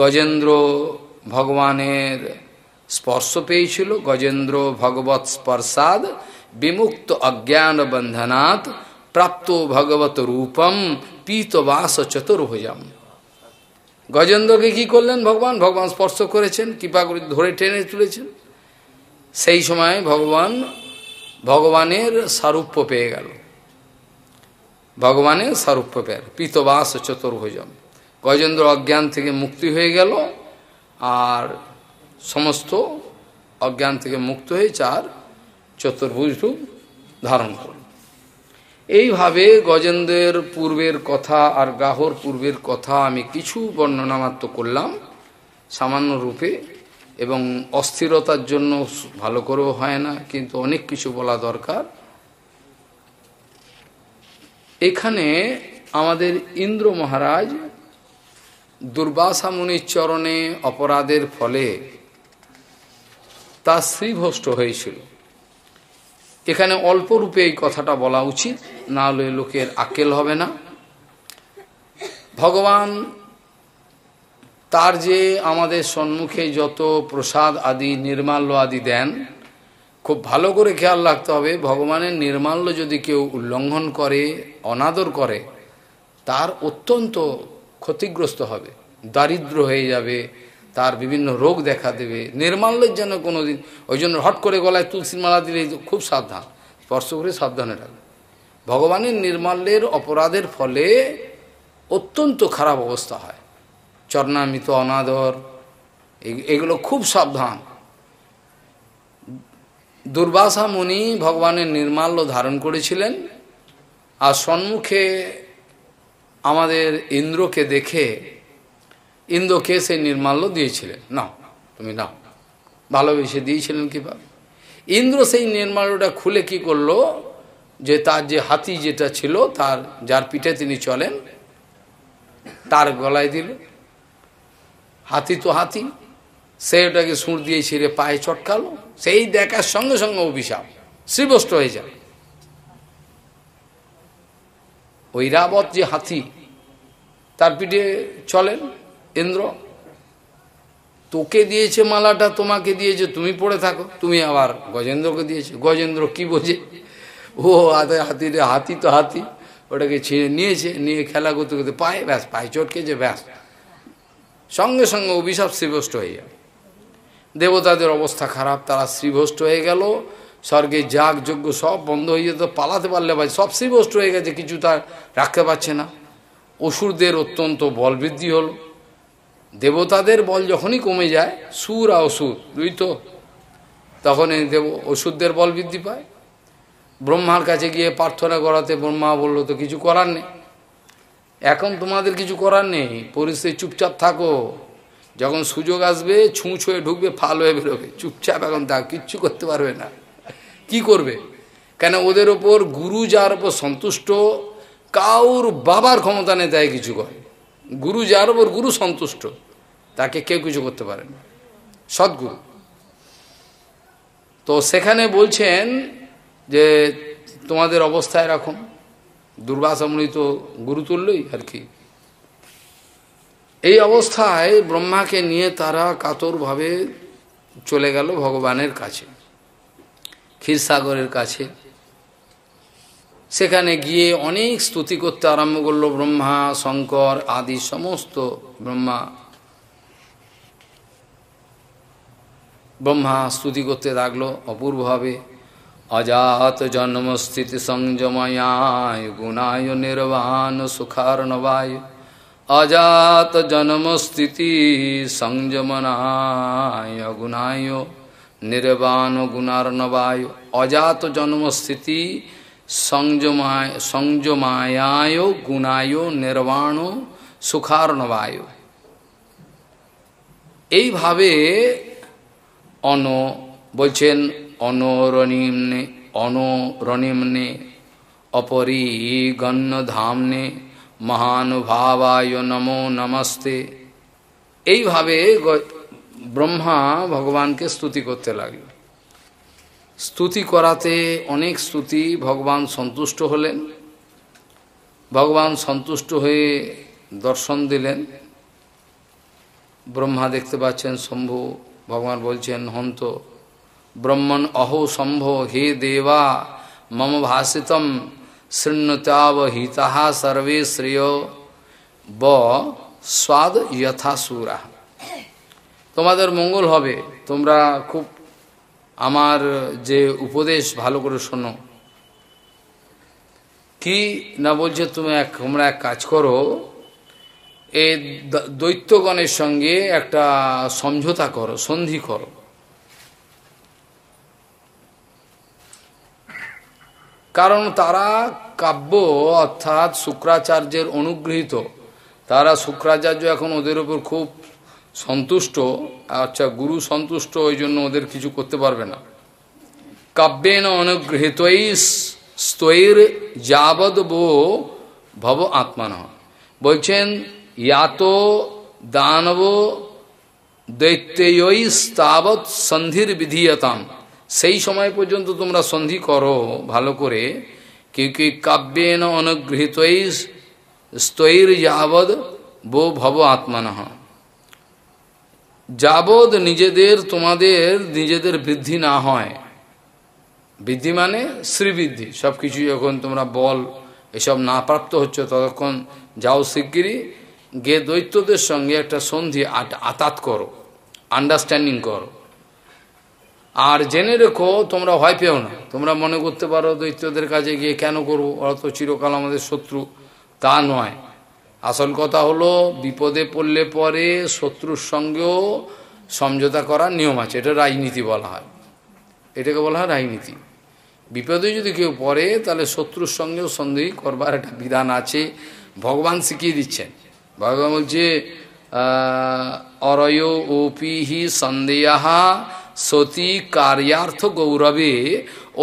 গজেন্দ্র ভগবানের স্পর্শ পেয়েছিল গজেন্দ্র ভগবৎ স্পর্শাদ বিমুক্ত অজ্ঞান বন্ধনাথ প্রাপ্ত ভগবত রূপম পিতবাস চতুর্ভুজম গজেন্দ্রকে কি করলেন ভগবান ভগবান স্পর্শ করেছেন কৃপা করে ধরে টেনে তুলেছেন সেই সময় ভগবান ভগবানের সারূপ্য পেয়ে গেল ভগবানের সারূপ্য পেয়ে পিতবাস চতুর্ভুজম গজেন্দ্র অজ্ঞান থেকে মুক্তি হয়ে গেল আর সমস্ত অজ্ঞান থেকে মুক্ত হয়ে চার চতুর্ভুজ রূপ ধারণ করল এইভাবে গজেন্দ্রের পূর্বের কথা আর গাহর পূর্বের কথা আমি কিছু বর্ণনামাত্র করলাম সামান্য রূপে এবং অস্থিরতার জন্য ভালো করেও হয় না কিন্তু অনেক কিছু বলা দরকার এখানে আমাদের ইন্দ্র মহারাজ দুর্বাসা মুনির চরণে অপরাধের ফলে তা শ্রীভষ্ট হয়েছিল এখানে অল্প রূপে এই কথাটা বলা উচিত না হলে লোকের আকেল হবে না ভগবান তার যে আমাদের সম্মুখে যত প্রসাদ আদি নির্মাল্য আদি দেন খুব ভালো করে খেয়াল রাখতে হবে ভগবানের নির্মাল্য যদি কেউ উল্লঙ্ঘন করে অনাদর করে তার অত্যন্ত ক্ষতিগ্রস্ত হবে দারিদ্র হয়ে যাবে তার বিভিন্ন রোগ দেখা দেবে নির্মাল্যের জন্য কোনো দিন ওই জন্য হট করে গলায় তুলসী মালা দিলে খুব সাবধান স্পর্শ করে সাবধানে রাখবে ভগবানের নির্মাল্যের অপরাধের ফলে অত্যন্ত খারাপ অবস্থা হয় চরণামিত অনাদর এগুলো খুব সাবধান দুর্বাসা মুনি ভগবানের নির্মাল্য ধারণ করেছিলেন আর সম্মুখে আমাদের ইন্দ্রকে দেখে ইন্দ্রকে সেই নির্মাল্য দিয়েছিলেন নাও তুমি নাও ভালোবেসে দিয়েছিলেন কীভাবে ইন্দ্র সেই নির্মাল্যটা খুলে কি করলো যে তার যে হাতি যেটা ছিল তার যার পিঠে তিনি চলেন তার গলায় দিল হাতি তো হাতি সে ওটাকে সুঁড় দিয়ে ছিঁড়ে পায়ে চটকালো সেই দেখার সঙ্গে সঙ্গে অভিশাপ শ্রীবস্ত হয়ে যায় ওই রাবত যে হাতি তার পিঠে চলেন ইন্দ্র তোকে দিয়েছে মালাটা তোমাকে দিয়েছে তুমি পড়ে থাকো তুমি আবার গজেন্দ্রকে দিয়েছে গজেন্দ্র কি বোঝে ও হাতে হাতি রে হাতি তো হাতি ওটাকে ছিঁড়ে নিয়েছে নিয়ে খেলা করতে করতে পায়ে ব্যাস পায়ে চটকেছে ব্যাস সঙ্গে সঙ্গে অভিশাপ শ্রীভষ্ট হয়ে গেল দেবতাদের অবস্থা খারাপ তারা শ্রীভষ্ট হয়ে গেল স্বর্গে যাগ যজ্ঞ সব বন্ধ হয়ে যেত পালাতে পারলে ভাই সব শ্রীভষ্ট হয়ে গেছে কিছু তার রাখতে পারছে না অসুরদের অত্যন্ত বলবৃদ্ধি হলো দেবতাদের বল যখনই কমে যায় সুর আর অসুর দুই তো তখন এই দেব ওষুধদের বল বৃদ্ধি পায় ব্রহ্মার কাছে গিয়ে প্রার্থনা করাতে ব্রহ্মা বলল তো কিছু করার নেই এখন তোমাদের কিছু করার নেই পরিস্থিতি চুপচাপ থাকো যখন সুযোগ আসবে ছুঁ ছুঁয়ে ঢুকবে ফাল হয়ে বেরোবে চুপচাপ এখন তা কিচ্ছু করতে পারবে না কি করবে কেন ওদের ওপর গুরু যার ওপর সন্তুষ্ট কাউর বাবার ক্ষমতা নেই তাই কিছু করে গুরু যার ওপর গুরু সন্তুষ্ট তাকে কেউ কিছু করতে পারে না সদ্গুরু তো সেখানে বলছেন যে তোমাদের অবস্থা এরকম দুর্বাসমণি তো গুরুতুল্যই আর কি এই অবস্থায় ব্রহ্মাকে নিয়ে তারা কাতরভাবে চলে গেল ভগবানের কাছে ক্ষীরসাগরের কাছে সেখানে গিয়ে অনেক স্তুতি করতে আরম্ভ করলো ব্রহ্মা শঙ্কর আদি সমস্ত ব্রহ্মা ব্রহ্মা স্তুতি করতে লাগলো অপূর্বভাবে অজাত জন্মস্থিতি সংযমায় গুণায় নির্বাণ সুখার নবায় অজাত জন্মস্থিতি সংযমনায় অগুণায় নির্বাণ গুণার্ণবায় অজাত জন্মস্থিতি সংযমায় সংযমায় গুণায় নির্বাণ সুখার্ণবায় এইভাবে অন বলছেন অনরণিমনে অনরণিমনে অপরিগণ্য ধামনে মহানুভাবায় নমো নমস্তে এইভাবে ব্রহ্মা ভগবানকে স্তুতি করতে লাগল স্তুতি করাতে অনেক স্তুতি ভগবান সন্তুষ্ট হলেন ভগবান সন্তুষ্ট হয়ে দর্শন দিলেন ব্রহ্মা দেখতে পাচ্ছেন শম্ভু ভগবান বলছেন হন্ত ব্রহ্মণ অহো সম্ভ হে দেবা মম ভাষিতম শৃণ্যতাবহিতা সর্বে শ্রেয় ব স্বাদ সুরা তোমাদের মঙ্গল হবে তোমরা খুব আমার যে উপদেশ ভালো করে শোনো কি না বলছে তুমি এক তোমরা এক কাজ করো এ দৈত্যগণের সঙ্গে একটা সমঝোতা করো সন্ধি করো কারণ তারা কাব্য অর্থাৎ শুক্রাচার্যের অনুগৃহীত তারা শুক্রাচার্য এখন ওদের উপর খুব সন্তুষ্ট আচ্ছা গুরু সন্তুষ্ট ওই জন্য ওদের কিছু করতে পারবে না কাব্যেন অনুগৃহীতই স্তৈর যাবদ বো ভব আত্মান বলছেন यातो দানব দৈত্যয়ী স্তাবৎ সন্ধির বিধিয়তাম সেই সময় পর্যন্ত তোমরা সন্ধি করো ভালো করে কেউ কি কাব্যেন অনুগৃহীত স্তৈর যাবদ বো ভব আত্মানহ যাবৎ নিজেদের তোমাদের নিজেদের বৃদ্ধি না হয় বৃদ্ধি মানে শ্রীবৃদ্ধি সব কিছু যখন তোমরা বল এসব না প্রাপ্ত হচ্ছে ততক্ষণ যাও শিগগিরি গে দৈত্যদের সঙ্গে একটা সন্ধি আতাত করো আন্ডারস্ট্যান্ডিং করো আর জেনে রেখো তোমরা ভয় পেও না তোমরা মনে করতে পারো দৈত্যদের কাছে গিয়ে কেন করবো ওরা তো চিরকাল আমাদের শত্রু তা নয় আসল কথা হলো বিপদে পড়লে পরে শত্রুর সঙ্গেও সমঝোতা করার নিয়ম আছে এটা রাজনীতি বলা হয় এটাকে বলা হয় রাজনীতি বিপদে যদি কেউ পড়ে তাহলে শত্রুর সঙ্গেও সন্দেহ করবার একটা বিধান আছে ভগবান শিখিয়ে দিচ্ছেন ভগবান বলছে অরয় ওপিহি সন্দেহা সতী কার্যার্থ গৌরবে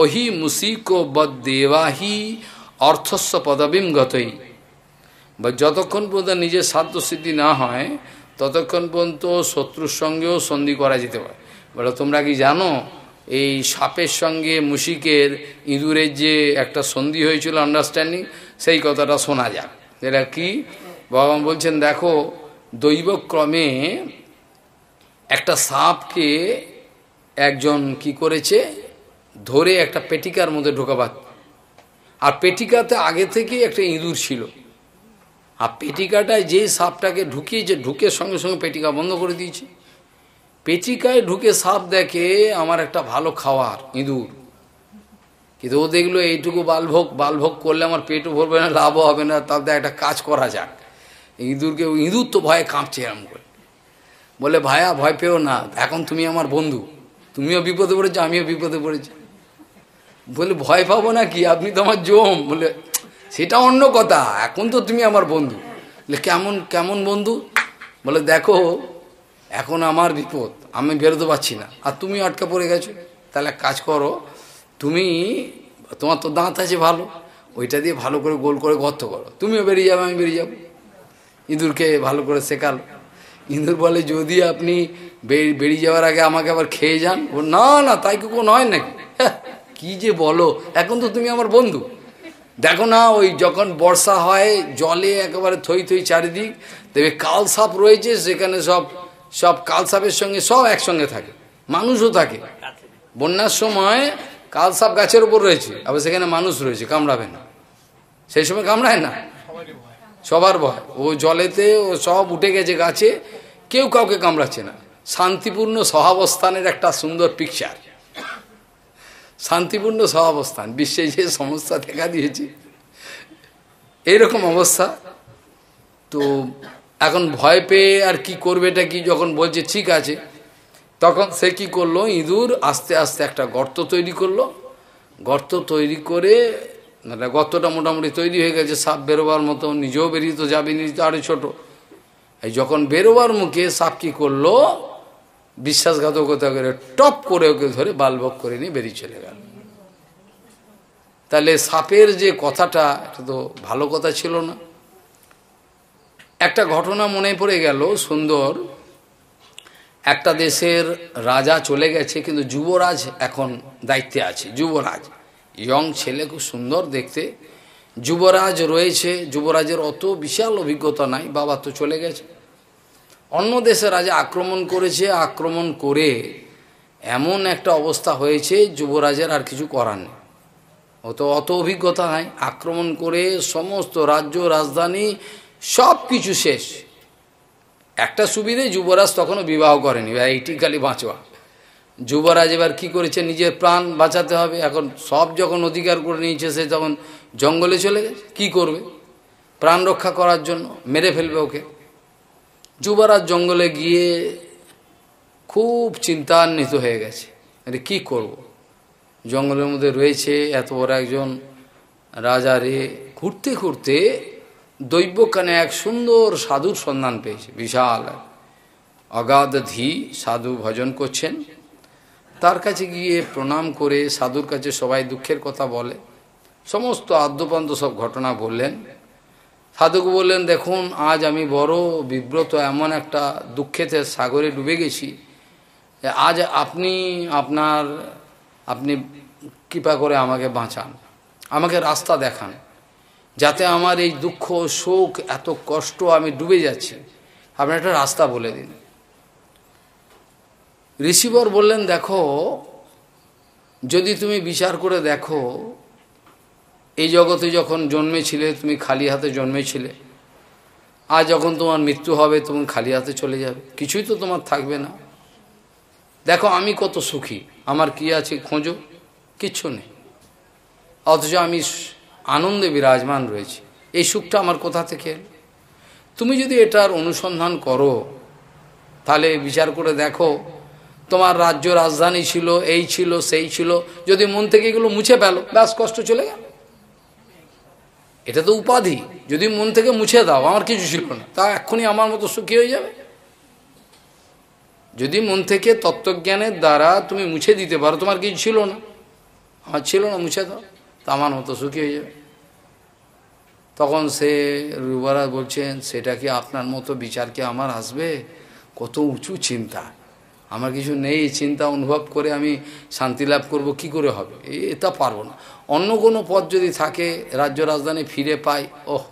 ওহি মুসিক ও দেবাহি অর্থস্ব পদবিম গতই বা যতক্ষণ পর্যন্ত নিজের সাধ্য সিদ্ধি না হয় ততক্ষণ পর্যন্ত শত্রুর সঙ্গেও সন্ধি করা যেতে পারে বলে তোমরা কি জানো এই সাপের সঙ্গে মুশিকের ইঁদুরের যে একটা সন্ধি হয়েছিল আন্ডারস্ট্যান্ডিং সেই কথাটা শোনা যাক এটা কি ভগবান বলছেন দেখো দৈবক্রমে একটা সাপকে একজন কি করেছে ধরে একটা পেটিকার মধ্যে ঢোকাবার আর পেটিকাতে আগে থেকেই একটা ইঁদুর ছিল আর পেটিকাটায় যে সাপটাকে ঢুকিয়েছে ঢুকে সঙ্গে সঙ্গে পেটিকা বন্ধ করে দিয়েছে পেটিকায় ঢুকে সাপ দেখে আমার একটা ভালো খাওয়ার ইঁদুর কিন্তু ও দেখলো এইটুকু বালভোগ বালভোগ করলে আমার পেটও ভরবে না লাভও হবে না তাতে একটা কাজ করা যাক ইঁদুরকে ইঁদুর তো ভয়ে কাঁপছে এরম করে বলে ভায়া ভয় পেও না এখন তুমি আমার বন্ধু তুমিও বিপদে পড়েছো আমিও বিপদে পড়েছি বলে ভয় পাবো নাকি আপনি তো আমার জম বলে সেটা অন্য কথা এখন তো তুমি আমার বন্ধু বলে কেমন কেমন বন্ধু বলে দেখো এখন আমার বিপদ আমি বেরোতে পারছি না আর তুমি আটকা পড়ে গেছো তাহলে কাজ করো তুমি তোমার তো দাঁত আছে ভালো ওইটা দিয়ে ভালো করে গোল করে গর্ত করো তুমিও বেরিয়ে যাবে আমি বেরিয়ে যাবো ইঁদুরকে ভালো করে শেখাল ইঁদুর বলে যদি আপনি বেরিয়ে যাওয়ার আগে আমাকে আবার খেয়ে যান না না তাই কি কোনো হয় নাকি হ্যাঁ, কি যে বলো এখন তো তুমি আমার বন্ধু দেখো না ওই যখন বর্ষা হয় জলে একেবারে থই থই চারিদিক তবে কালসাপ রয়েছে সেখানে সব সব কালসাপের সঙ্গে সব একসঙ্গে থাকে মানুষও থাকে বন্যার সময় কালসাপ গাছের উপর রয়েছে আবার সেখানে মানুষ রয়েছে কামড়াবে না সেই সময় কামড়ায় না সবার ভয় ও জলেতে ও সব উঠে গেছে গাছে কেউ কাউকে কামড়াচ্ছে না শান্তিপূর্ণ সহাবস্থানের একটা সুন্দর পিকচার শান্তিপূর্ণ সহাবস্থান বিশ্বে যে সমস্যা দেখা দিয়েছে এইরকম অবস্থা তো এখন ভয় পেয়ে আর কি করবে এটা কি যখন বলছে ঠিক আছে তখন সে কি করলো ইঁদুর আস্তে আস্তে একটা গর্ত তৈরি করলো গর্ত তৈরি করে নাহলে গর্তটা মোটামুটি তৈরি হয়ে গেছে সাপ বেরোবার মতো নিজেও বেরিয়ে তো যাবে নিজে আরো ছোট এই যখন বেরোবার মুখে সাপ কি করলো বিশ্বাসঘাতকতা করে টপ করে ওকে ধরে বালবক করে নিয়ে বেরিয়ে চলে গেল তাহলে সাপের যে কথাটা এটা তো ভালো কথা ছিল না একটা ঘটনা মনে পড়ে গেল সুন্দর একটা দেশের রাজা চলে গেছে কিন্তু যুবরাজ এখন দায়িত্বে আছে যুবরাজ ইয়ং ছেলে খুব সুন্দর দেখতে যুবরাজ রয়েছে যুবরাজের অত বিশাল অভিজ্ঞতা নাই বাবা তো চলে গেছে অন্য দেশে রাজা আক্রমণ করেছে আক্রমণ করে এমন একটা অবস্থা হয়েছে যুবরাজের আর কিছু করার নেই অত অত অভিজ্ঞতা নাই আক্রমণ করে সমস্ত রাজ্য রাজধানী সব কিছু শেষ একটা সুবিধে যুবরাজ তখনও বিবাহ করেনি এইটি খালি বাঁচোয়া যুবরাজ এবার কী করেছে নিজের প্রাণ বাঁচাতে হবে এখন সব যখন অধিকার করে নিয়েছে সে তখন জঙ্গলে চলে গেছে কী করবে প্রাণ রক্ষা করার জন্য মেরে ফেলবে ওকে যুবরাজ জঙ্গলে গিয়ে খুব চিন্তান্বিত হয়ে গেছে আরে কী করব। জঙ্গলের মধ্যে রয়েছে এত বড় একজন রাজা রে ঘুরতে ঘুরতে দৈব্যকানে এক সুন্দর সাধুর সন্ধান পেয়েছে বিশাল অগাধ ধি সাধু ভজন করছেন তার কাছে গিয়ে প্রণাম করে সাধুর কাছে সবাই দুঃখের কথা বলে সমস্ত আদ্যপান্ত সব ঘটনা বললেন সাধুকে বললেন দেখুন আজ আমি বড় বিব্রত এমন একটা দুঃখেতে সাগরে ডুবে গেছি আজ আপনি আপনার আপনি কৃপা করে আমাকে বাঁচান আমাকে রাস্তা দেখান যাতে আমার এই দুঃখ শোক এত কষ্ট আমি ডুবে যাচ্ছি আপনি একটা রাস্তা বলে দিন রিসিভার বললেন দেখো যদি তুমি বিচার করে দেখো এই জগতে যখন জন্মেছিলে তুমি খালি হাতে জন্মেছিলে আর যখন তোমার মৃত্যু হবে তুমি খালি হাতে চলে যাবে কিছুই তো তোমার থাকবে না দেখো আমি কত সুখী আমার কি আছে খোঁজো কিচ্ছু নেই অথচ আমি আনন্দে বিরাজমান রয়েছি এই সুখটা আমার কোথা থেকে তুমি যদি এটার অনুসন্ধান করো তাহলে বিচার করে দেখো তোমার রাজ্য রাজধানী ছিল এই ছিল সেই ছিল যদি মন থেকে এগুলো মুছে পেলো ব্যাস কষ্ট চলে গেল এটা তো উপাধি যদি মন থেকে মুছে দাও আমার কিছু ছিল না তা এক্ষুনি আমার মতো সুখী হয়ে যাবে যদি মন থেকে তত্ত্বজ্ঞানের দ্বারা তুমি মুছে দিতে পারো তোমার কিছু ছিল না আমার ছিল না মুছে দাও তা আমার মতো সুখী হয়ে যাবে তখন সে রুবারা বলছেন সেটা কি আপনার মতো বিচার কি আমার আসবে কত উঁচু চিন্তা আমার কিছু নেই চিন্তা অনুভব করে আমি শান্তি লাভ করব কি করে হবে এটা পারবো না অন্য কোনো পথ যদি থাকে রাজ্য রাজধানী ফিরে পাই ও হ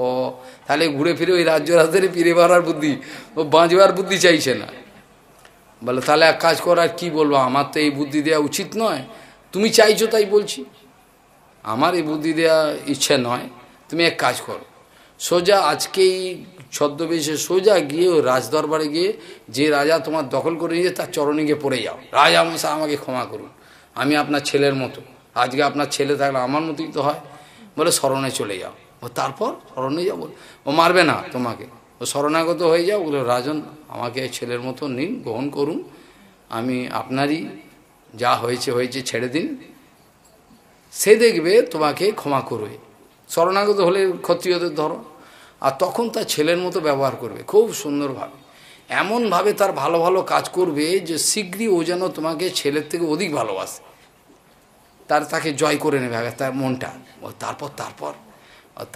তাহলে ঘুরে ফিরে ওই রাজ্য রাজধানী ফিরে বাড়ার বুদ্ধি ও বাঁচবার বুদ্ধি চাইছে না বলে তাহলে এক কাজ করার কি বলবো আমার তো এই বুদ্ধি দেওয়া উচিত নয় তুমি চাইছো তাই বলছি আমার এই বুদ্ধি দেওয়া ইচ্ছে নয় তুমি এক কাজ করো সোজা আজকেই ছদ্মবেশে সোজা গিয়ে ওই রাজদরবারে গিয়ে যে রাজা তোমার দখল করে নিয়েছে তার চরণে গিয়ে পড়ে যাও রাজা মশা আমাকে ক্ষমা করুন আমি আপনার ছেলের মতো আজকে আপনার ছেলে থাকলে আমার মতোই তো হয় বলে স্মরণে চলে যাও ও তারপর স্মরণে যাও বলে ও মারবে না তোমাকে ও শরণাগত হয়ে যাও বলে রাজন আমাকে ছেলের মতো নিন গ্রহণ করুন আমি আপনারই যা হয়েছে হয়েছে ছেড়ে দিন সে দেখবে তোমাকে ক্ষমা করবে শরণাগত হলে ক্ষত্রিয়দের ধরো আর তখন তার ছেলের মতো ব্যবহার করবে খুব সুন্দরভাবে এমনভাবে তার ভালো ভালো কাজ করবে যে শীঘ্রই ও যেন তোমাকে ছেলের থেকে অধিক ভালোবাসে তার তাকে জয় করে নেবে আগে তার মনটা ও তারপর তারপর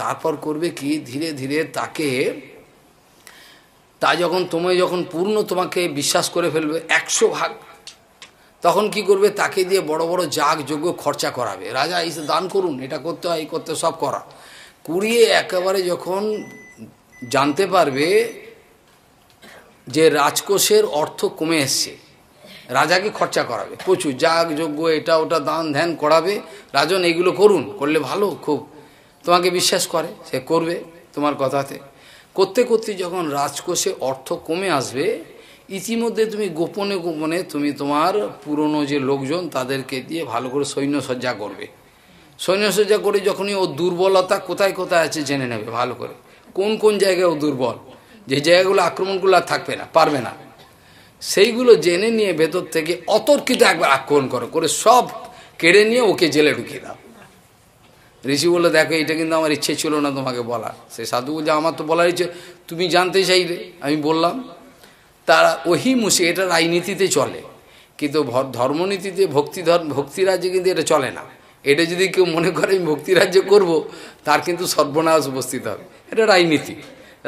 তারপর করবে কি ধীরে ধীরে তাকে তা যখন তুমি যখন পূর্ণ তোমাকে বিশ্বাস করে ফেলবে একশো ভাগ তখন কি করবে তাকে দিয়ে বড় বড় যাগ যোগ্য খরচা করাবে রাজা এই দান করুন এটা করতে হয় এই করতে সব করা কুড়িয়ে একেবারে যখন জানতে পারবে যে রাজকোষের অর্থ কমে এসছে রাজাকে খরচা করাবে প্রচুর যাগ যোগ্য এটা ওটা দান ধ্যান করাবে রাজন এগুলো করুন করলে ভালো খুব তোমাকে বিশ্বাস করে সে করবে তোমার কথাতে করতে করতে যখন রাজকোষে অর্থ কমে আসবে ইতিমধ্যে তুমি গোপনে গোপনে তুমি তোমার পুরনো যে লোকজন তাদেরকে দিয়ে ভালো করে সৈন্য সজ্জা করবে সৈন্যসজ্জা করে যখনই ও দুর্বলতা কোথায় কোথায় আছে জেনে নেবে ভালো করে কোন কোন জায়গায় ও দুর্বল যে জায়গাগুলো আক্রমণগুলো আর থাকবে না পারবে না সেইগুলো জেনে নিয়ে ভেতর থেকে অতর্কিত একবার আক্রমণ করো করে সব কেড়ে নিয়ে ওকে জেলে ঢুকিয়ে দাও ঋষি বললো দেখো এটা কিন্তু আমার ইচ্ছে ছিল না তোমাকে বলা সে সাধু বলছে আমার তো বলার ইচ্ছে তুমি জানতে চাইলে আমি বললাম তারা ওহি মুসি এটা রাজনীতিতে চলে কিন্তু ধর্মনীতিতে ভক্তি ধর্ম ভক্তিরাজ্যে কিন্তু এটা চলে না এটা যদি কেউ মনে করে আমি ভক্তিরাজ্য করব তার কিন্তু সর্বনাশ উপস্থিত হবে এটা রাজনীতি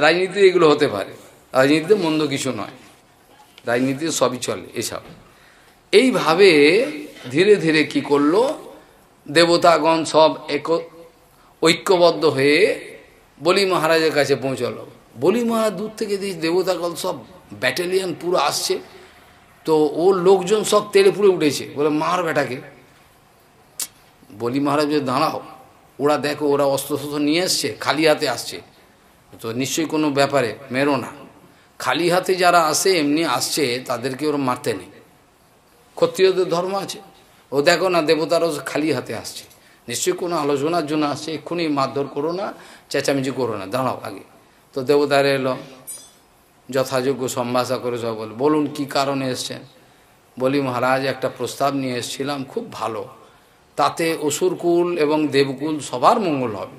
রাজনীতি এগুলো হতে পারে রাজনীতিতে মন্দ কিছু নয় রাজনীতি সবই চলে এসব এইভাবে ধীরে ধীরে কি করলো দেবতাগণ সব এক ঐক্যবদ্ধ হয়ে বলি মহারাজের কাছে পৌঁছালো বলি মহারাজ দূর থেকে দিস দেবতাগণ সব ব্যাটালিয়ান পুরো আসছে তো ওর লোকজন সব তেলে পুড়ে উঠেছে বলে মার বেটাকে বলি মহারাজ দাঁড়াও ওরা দেখো ওরা অস্ত্রশস্ত্র নিয়ে এসছে খালি হাতে আসছে তো নিশ্চয়ই কোনো ব্যাপারে মেরো না খালি হাতে যারা আসে এমনি আসছে তাদেরকে ওরা মারতে নেই ক্ষত্রিয়দের ধর্ম আছে ও দেখো না দেবতারও খালি হাতে আসছে নিশ্চয়ই কোনো আলোচনার জন্য আসছে এক্ষুনি মারধর করো না চেঁচামেচি করো না দাঁড়াও আগে তো দেবতারা এলো যথাযোগ্য সম্ভাষা করে সব বলুন কি কারণে এসছেন বলি মহারাজ একটা প্রস্তাব নিয়ে এসেছিলাম খুব ভালো তাতে অসুরকুল এবং দেবকুল সবার মঙ্গল হবে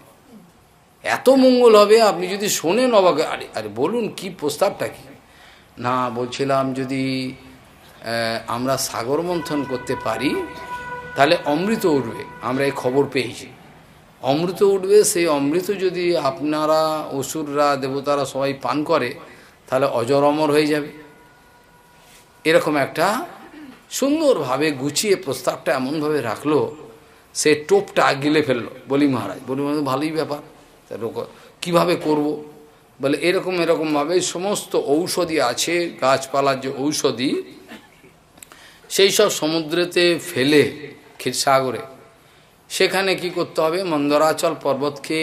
এত মঙ্গল হবে আপনি যদি শোনেন অবাক আরে আরে বলুন কি প্রস্তাবটা কি না বলছিলাম যদি আমরা সাগর মন্থন করতে পারি তাহলে অমৃত উঠবে আমরা এই খবর পেয়েছি অমৃত উঠবে সেই অমৃত যদি আপনারা অসুররা দেবতারা সবাই পান করে তাহলে অজর অমর হয়ে যাবে এরকম একটা সুন্দরভাবে গুছিয়ে প্রস্তাবটা এমনভাবে রাখলো সে টোপটা গিলে ফেললো বলি মহারাজ বলি মহারাজ ভালোই ব্যাপার কিভাবে করব। বলে এরকম এরকমভাবে সমস্ত ঔষধি আছে গাছপালার যে ঔষধি সেই সব সমুদ্রেতে ফেলে ক্ষীরসাগরে সেখানে কি করতে হবে মন্দরাচল পর্বতকে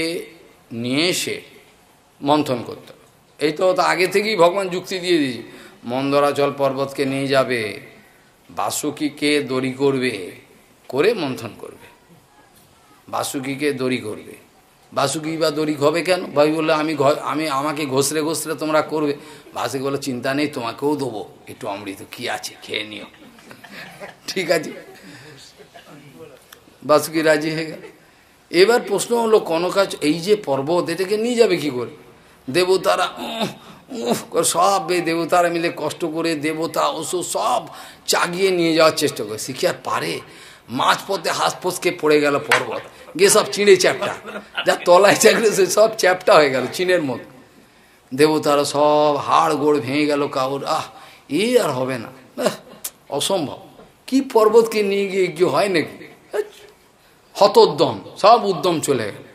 নিয়ে এসে মন্থন করতে হবে এই তো আগে থেকেই ভগবান যুক্তি দিয়ে দিয়েছে মন্দরাচল পর্বতকে নিয়ে যাবে বাসুকিকে দড়ি করবে করে মন্থন করবে বাসুকিকে দড়ি করবে বাসুকি বা দড়ি হবে কেন ভাই বললে আমি আমি আমাকে ঘষরে ঘষরে তোমরা করবে বাসুকি বলে চিন্তা নেই তোমাকেও দেবো একটু অমৃত কি আছে খেয়ে নিও ঠিক আছে বাসুকি রাজি হয়ে গেল এবার প্রশ্ন হলো কনকাচ এই যে পর্বত এটাকে নিয়ে যাবে কি করে দেবতারা উফ সব দেবতারা মিলে কষ্ট করে দেবতা ওষুধ সব চাগিয়ে নিয়ে যাওয়ার চেষ্টা করে শিখিয়ার আর পারে মাছ পথে পোসকে পড়ে গেল পর্বত গিয়ে সব চিঁড়ে চ্যাপটা যা তলায় চাকরি সে সব চ্যাপটা হয়ে গেল চিনের মত দেবতারা সব হাড় গোড় ভেঙে গেল কাউর আহ এ আর হবে না অসম্ভব কি পর্বতকে নিয়ে গিয়ে কি হয় নাকি হতোদ্যম সব উদ্যম চলে গেল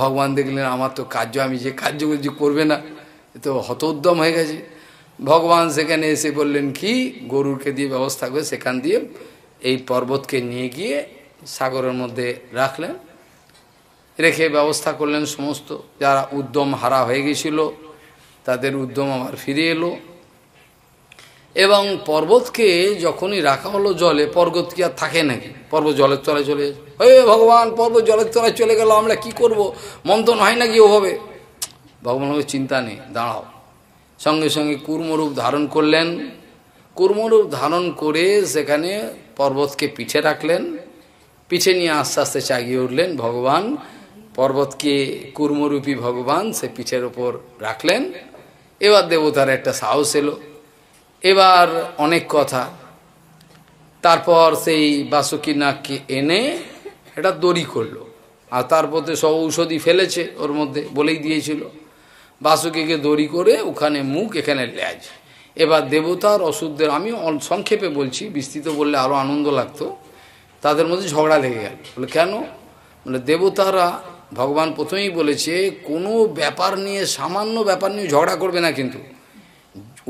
ভগবান দেখলেন আমার তো কার্য আমি যে কার্য যে করবে না তো হতোদ্যম হয়ে গেছে ভগবান সেখানে এসে বললেন কি গরুরকে দিয়ে ব্যবস্থা করে সেখান দিয়ে এই পর্বতকে নিয়ে গিয়ে সাগরের মধ্যে রাখলেন রেখে ব্যবস্থা করলেন সমস্ত যারা উদ্যম হারা হয়ে গেছিল তাদের উদ্যম আবার ফিরে এলো এবং পর্বতকে যখনই রাখা হলো জলে পর্বত কি আর থাকে নাকি পর্বত জলের তলায় চলে হে ভগবান পর্বত জলের তলায় চলে গেল আমরা কি করব মন্থন হয় নাকি ওভাবে ভগবানকে চিন্তা নেই দাঁড়াও সঙ্গে সঙ্গে কুর্মরূপ ধারণ করলেন কুর্মরূপ ধারণ করে সেখানে পর্বতকে পিঠে রাখলেন পিঠে নিয়ে আস্তে আস্তে চাগিয়ে উঠলেন ভগবান পর্বতকে কুর্মরূপী ভগবান সে পিঠের ওপর রাখলেন এবার দেবতার একটা সাহস এলো এবার অনেক কথা তারপর সেই বাসুকি নাককে এনে এটা দড়ি করলো আর তারপর সব ঔষধি ফেলেছে ওর মধ্যে বলেই দিয়েছিল বাসুকিকে দড়ি করে ওখানে মুখ এখানে ল্যাজ এবার দেবতার অসুরদের আমি সংক্ষেপে বলছি বিস্তৃত বললে আরও আনন্দ লাগতো তাদের মধ্যে ঝগড়া লেগে গেল বলে কেন বলে দেবতারা ভগবান প্রথমেই বলেছে কোনো ব্যাপার নিয়ে সামান্য ব্যাপার নিয়ে ঝগড়া করবে না কিন্তু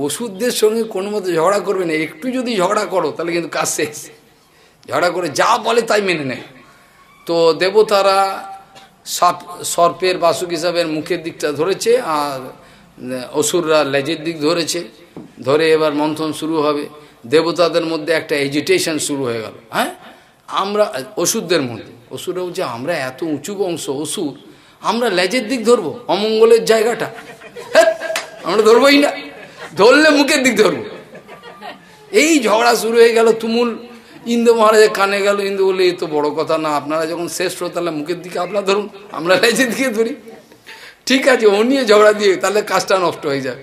ওষুধদের সঙ্গে কোনো মতো ঝগড়া করবে না একটু যদি ঝগড়া করো তাহলে কিন্তু কাজ শেষ ঝগড়া করে যা বলে তাই মেনে নেয় তো দেবতারা সাপ সর্পের বাসুক হিসাবের মুখের দিকটা ধরেছে আর অসুররা লেজের দিক ধরেছে ধরে এবার মন্থন শুরু হবে দেবতাদের মধ্যে একটা এজিটেশন শুরু হয়ে গেল হ্যাঁ আমরা অসুরদের মধ্যে অসুররাও যে আমরা এত উঁচু বংশ অসুর আমরা লেজের দিক ধরবো অমঙ্গলের জায়গাটা আমরা ধরবোই না ধরলে মুখের দিক ধরবো এই ঝগড়া শুরু হয়ে গেল তুমুল ইন্দু মহারাজের কানে গেল ইন্দু বলে এ তো বড় কথা না আপনারা যখন শ্রেষ্ঠ তাহলে মুখের দিকে আপনারা ধরুন আমরা লেজের দিকে ধরি ঠিক আছে ও নিয়ে ঝগড়া দিয়ে তাহলে কাজটা নষ্ট হয়ে যাবে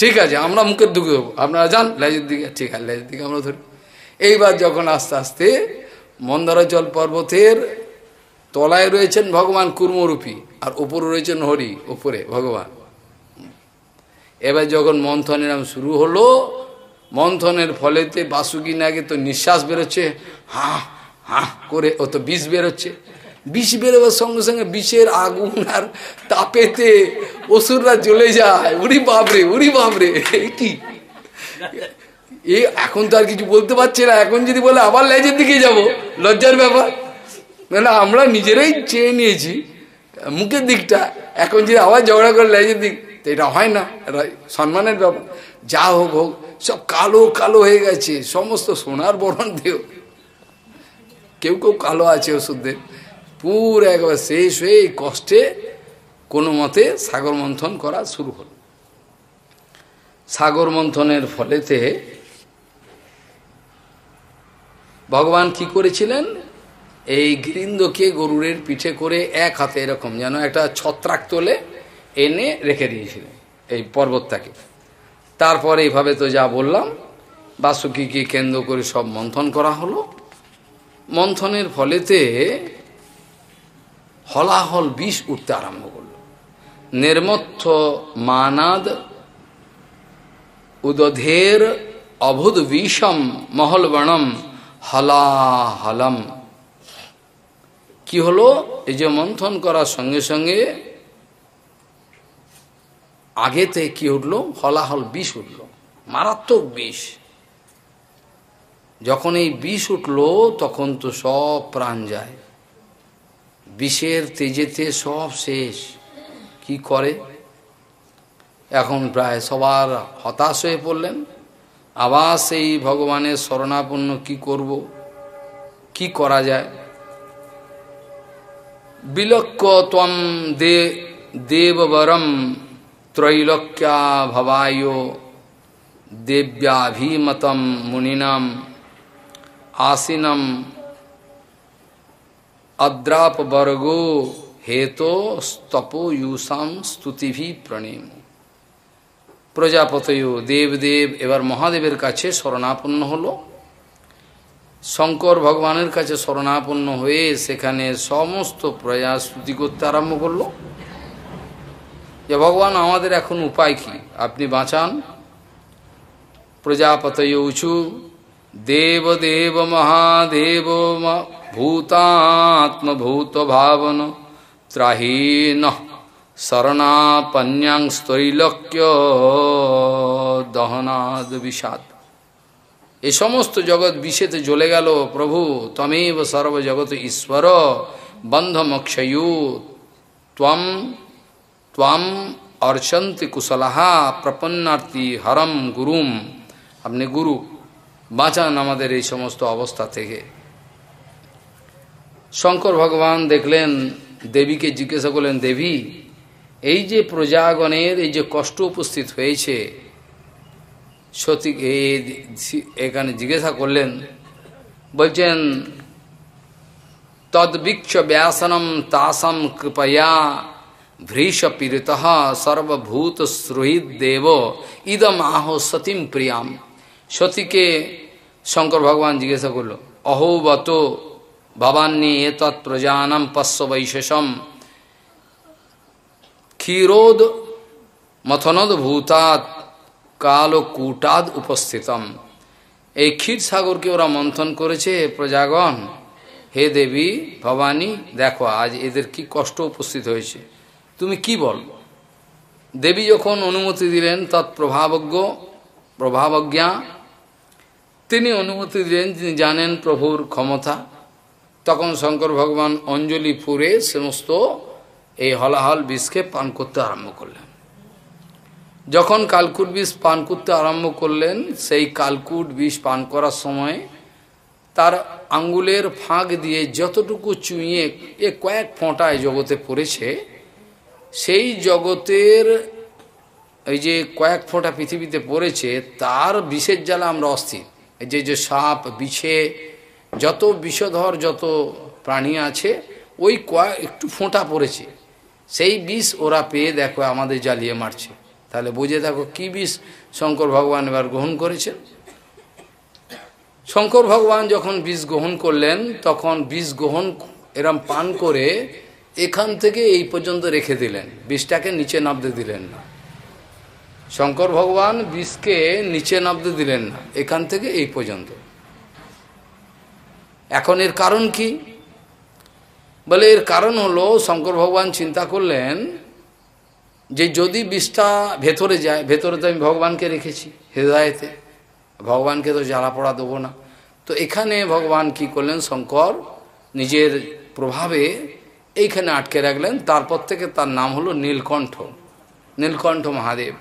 ঠিক আছে আমরা মুখের দিকে ধরবো আপনারা যান লেজের দিকে ঠিক আছে লেজের দিকে আমরা ধরি এইবার যখন আস্তে আস্তে মন্দারাচল পর্বতের তলায় রয়েছেন ভগবান কুর্মরূপী আর ওপরে রয়েছেন হরি ওপরে ভগবান এবার যখন মন্থনের নাম শুরু হলো মন্থনের ফলেতে বাসুকি নাগে তো নিঃশ্বাস বেরোচ্ছে হা হা করে ও তো বিষ বেরোচ্ছে বিষ বেরোবার সঙ্গে সঙ্গে বিষের আগুন আর তাপেতে অসুররা জ্বলে যায় উড়ি বাবরে উড়ি বাবরে কি এ এখন তো আর কিছু বলতে পারছে না এখন যদি বলে আবার লেজের দিকে যাব লজ্জার ব্যাপার মানে আমরা নিজেরাই চেয়ে নিয়েছি মুখের দিকটা এখন যদি আবার ঝগড়া করে লেজের দিক তো এটা হয় না সম্মানের ব্যাপার যা হোক হোক সব কালো কালো হয়ে গেছে সমস্ত সোনার বরণ দেহ কেউ কেউ কালো আছে ওষুধদের পুরো একবার শেষ হয়ে এই কষ্টে কোনো মতে সাগর মন্থন করা শুরু হল সাগর মন্থনের ফলেতে ভগবান কি করেছিলেন এই গিরিন্দকে গরুরের পিঠে করে এক হাতে এরকম যেন একটা ছত্রাক তোলে এনে রেখে দিয়েছিলেন এই পর্বতটাকে তারপর এইভাবে তো যা বললাম বাসুকিকে কেন্দ্র করে সব মন্থন করা হলো মন্থনের ফলেতে হলাহল বিষ উঠতে আরম্ভ করল নির্মথ মানাদ উদধের অভুদ বিষম মহলবণম হলাহলম কি হলো এই যে মন্থন করার সঙ্গে সঙ্গে আগেতে কি উঠলো হলাহল বিষ উঠল মারাত্মক বিষ যখন এই বিষ উঠল তখন তো সব প্রাণ যায় বিষের তেজেতে সব শেষ কি করে এখন প্রায় সবার হতাশ হয়ে পড়লেন আবার সেই ভগবানের শরণাপন্ন কি করব কি করা যায় বিলক্ষ তম দে দেববরম ত্রৈলক্যা ভবায় দেব্যাভিমতম মুনিনাম আসিনম অদ্রাপ বর্গ হেতো স্তপো ইউসাম স্তুতিভি প্রণেম প্রজাপতয় দেবদেব এবার মহাদেবের কাছে শরণাপন্ন হল শঙ্কর ভগবানের কাছে শরণাপন্ন হয়ে সেখানে সমস্ত প্রজা স্তুতি করতে আরম্ভ করল যে ভগবান আমাদের এখন উপায় কি আপনি বাঁচান প্রজাপতয় উঁচু দেব দেব মহাদেব भूतात्म भूत भावन त्राहीन शरणापन्यांगलक्य दहनाद विषाद ये समस्त जगत विषे जले गल प्रभु तमेव सर्व जगत ईश्वर बंध मक्षयु तम तम अर्चंत कुशलहा प्रपन्नार्थी हरम गुरुम अपने गुरु बाचान समस्त अवस्था थे শঙ্কর ভগবান দেখলেন দেবীকে জিজ্ঞাসা করলেন দেবী এই যে প্রজাগণের এই যে কষ্ট উপস্থিত হয়েছে সতী এখানে জিজ্ঞাসা করলেন বলছেন তদ্বিক্ষ ব্যাসনম তাসম কৃপয়া ভ্রীষ পীড়িত সর্বভূত শ্রোহিত দেব ইদম আহ সতীম প্রিয়াম সতীকে শঙ্কর ভগবান জিজ্ঞাসা করল অহোবত ভবান্যে তৎ প্রজানম পশ্য বৈশেষম ক্ষীরোদ মথনদ্ভূতাৎ কালকূটাদ উপস্থিতম এই ক্ষীর সাগরকে ওরা মন্থন করেছে প্রজাগণ হে দেবী ভবানী দেখো আজ এদের কি কষ্ট উপস্থিত হয়েছে তুমি কি বল দেবী যখন অনুমতি দিলেন তৎপ্রভাবজ্ঞ প্রভাবজ্ঞা তিনি অনুমতি দিলেন তিনি জানেন প্রভুর ক্ষমতা তখন শঙ্কর ভগবান অঞ্জলি পুরে সমস্ত এই হলাহল বিষকে পান করতে আরম্ভ করলেন যখন কালকুট বিষ পান করতে আরম্ভ করলেন সেই কালকুট বিষ পান করার সময় তার আঙ্গুলের ফাঁক দিয়ে যতটুকু চুঁয়ে এ কয়েক ফোঁটায় জগতে পড়েছে সেই জগতের এই যে কয়েক ফোঁটা পৃথিবীতে পড়েছে তার বিষের জ্বালা আমরা অস্থির যে যে সাপ বিছে যত বিষধর যত প্রাণী আছে ওই কয়েক একটু ফোঁটা পড়েছে সেই বিষ ওরা পেয়ে দেখো আমাদের জ্বালিয়ে মারছে তাহলে বুঝে দেখো কি বিষ শঙ্কর ভগবান এবার গ্রহণ করেছেন শঙ্কর ভগবান যখন বিষ গ্রহণ করলেন তখন বিষ গ্রহণ এরম পান করে এখান থেকে এই পর্যন্ত রেখে দিলেন বিষটাকে নিচে নামতে দিলেন না শঙ্কর ভগবান বিষকে নিচে নামতে দিলেন না এখান থেকে এই পর্যন্ত এখন এর কারণ কি বলে এর কারণ হলো শঙ্কর ভগবান চিন্তা করলেন যে যদি বিষটা ভেতরে যায় ভেতরে তো আমি ভগবানকে রেখেছি হৃদয়তে ভগবানকে তো জ্বালা পড়া দেবো না তো এখানে ভগবান কি করলেন শঙ্কর নিজের প্রভাবে এইখানে আটকে রাখলেন তারপর থেকে তার নাম হলো নীলকণ্ঠ নীলকণ্ঠ মহাদেব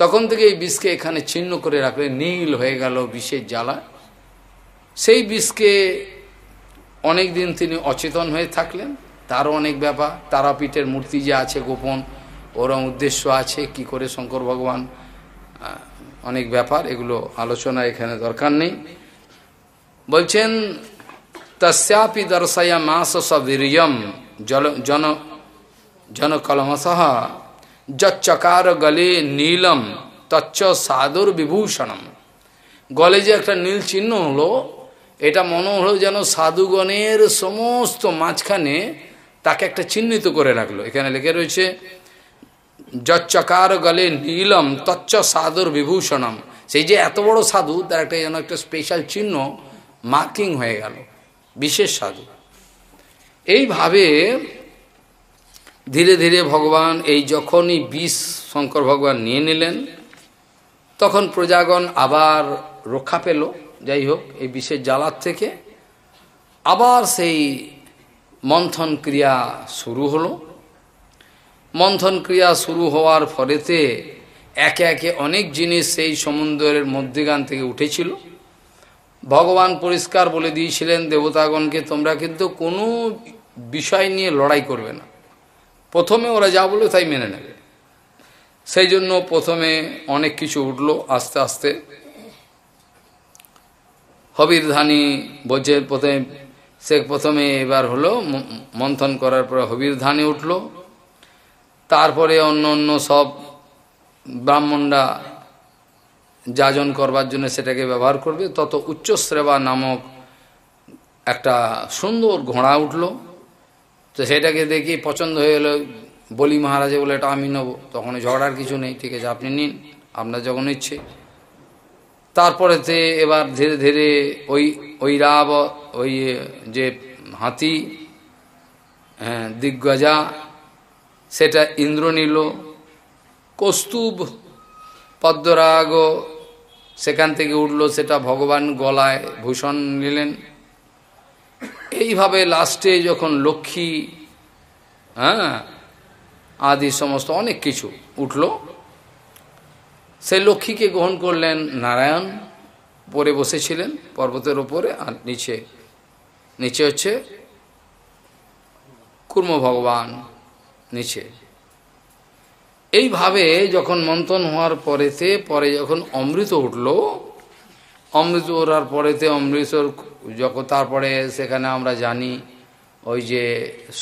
তখন থেকে এই বিষকে এখানে চিহ্ন করে রাখলেন নীল হয়ে গেল বিষের জ্বালা সেই বিষকে অনেক দিন তিনি অচেতন হয়ে থাকলেন তারও অনেক ব্যাপার তারাপীঠের মূর্তি যে আছে গোপন ওরম উদ্দেশ্য আছে কি করে শঙ্কর ভগবান অনেক ব্যাপার এগুলো আলোচনা এখানে দরকার নেই বলছেন তস্যাপি দর্শায়া মাস সবীর্যম জল জন জনকলমসহ যচ্চকার গলে নীলম তচ্চ সাদুর বিভূষণম গলে যে একটা নীল চিহ্ন হলো এটা মনে হল যেন সাধুগণের সমস্ত মাঝখানে তাকে একটা চিহ্নিত করে রাখলো এখানে লেখা রয়েছে যচ্চকার গলে নীলম তচ্চ সাধুর বিভূষণম সেই যে এত বড় সাধু তার একটা যেন একটা স্পেশাল চিহ্ন মার্কিং হয়ে গেল বিশেষ সাধু এইভাবে ধীরে ধীরে ভগবান এই যখনই বিষ শঙ্কর ভগবান নিয়ে নিলেন তখন প্রজাগণ আবার রক্ষা পেল যাই হোক এই বিশেষ জ্বালার থেকে আবার সেই মন্থন ক্রিয়া শুরু হলো মন্থন ক্রিয়া শুরু হওয়ার ফলেতে একে একে অনেক জিনিস সেই সমুদ্রের মধ্যেগান থেকে উঠেছিল ভগবান পরিষ্কার বলে দিয়েছিলেন দেবতাগণকে তোমরা কিন্তু কোনো বিষয় নিয়ে লড়াই করবে না প্রথমে ওরা যা বলবে তাই মেনে নেবে সেই জন্য প্রথমে অনেক কিছু উঠল আস্তে আস্তে হবির ধানি বজ্রের প্রথমে সে প্রথমে এবার হলো মন্থন করার পরে হবির ধানে উঠল তারপরে অন্য অন্য সব ব্রাহ্মণরা যাজন করবার জন্য সেটাকে ব্যবহার করবে তত উচ্চশ্রেবা নামক একটা সুন্দর ঘোড়া উঠল তো সেটাকে দেখি পছন্দ হয়ে গেল বলি মহারাজে বলে এটা আমি নেবো তখন ঝগড়ার কিছু নেই ঠিক আছে আপনি নিন আপনার যখন ইচ্ছে তারপরেতে এবার ধীরে ধীরে ওই ওই রাব ওই যে হাতি হ্যাঁ, দিগ্গজা সেটা ইন্দ্র নিল কস্তুব পদ্মরাগ সেখান থেকে উঠলো সেটা ভগবান গলায় ভূষণ নিলেন এইভাবে লাস্টে যখন লক্ষ্মী হ্যাঁ আদি সমস্ত অনেক কিছু উঠলো সে লক্ষ্মীকে গ্রহণ করলেন নারায়ণ পরে বসেছিলেন পর্বতের ওপরে আর নিচে নিচে হচ্ছে কুর্ম ভগবান নিচে এইভাবে যখন মন্থন হওয়ার পরেতে পরে যখন অমৃত উঠল অমৃত ওঠার পরেতে অমৃতর যখন তারপরে সেখানে আমরা জানি ওই যে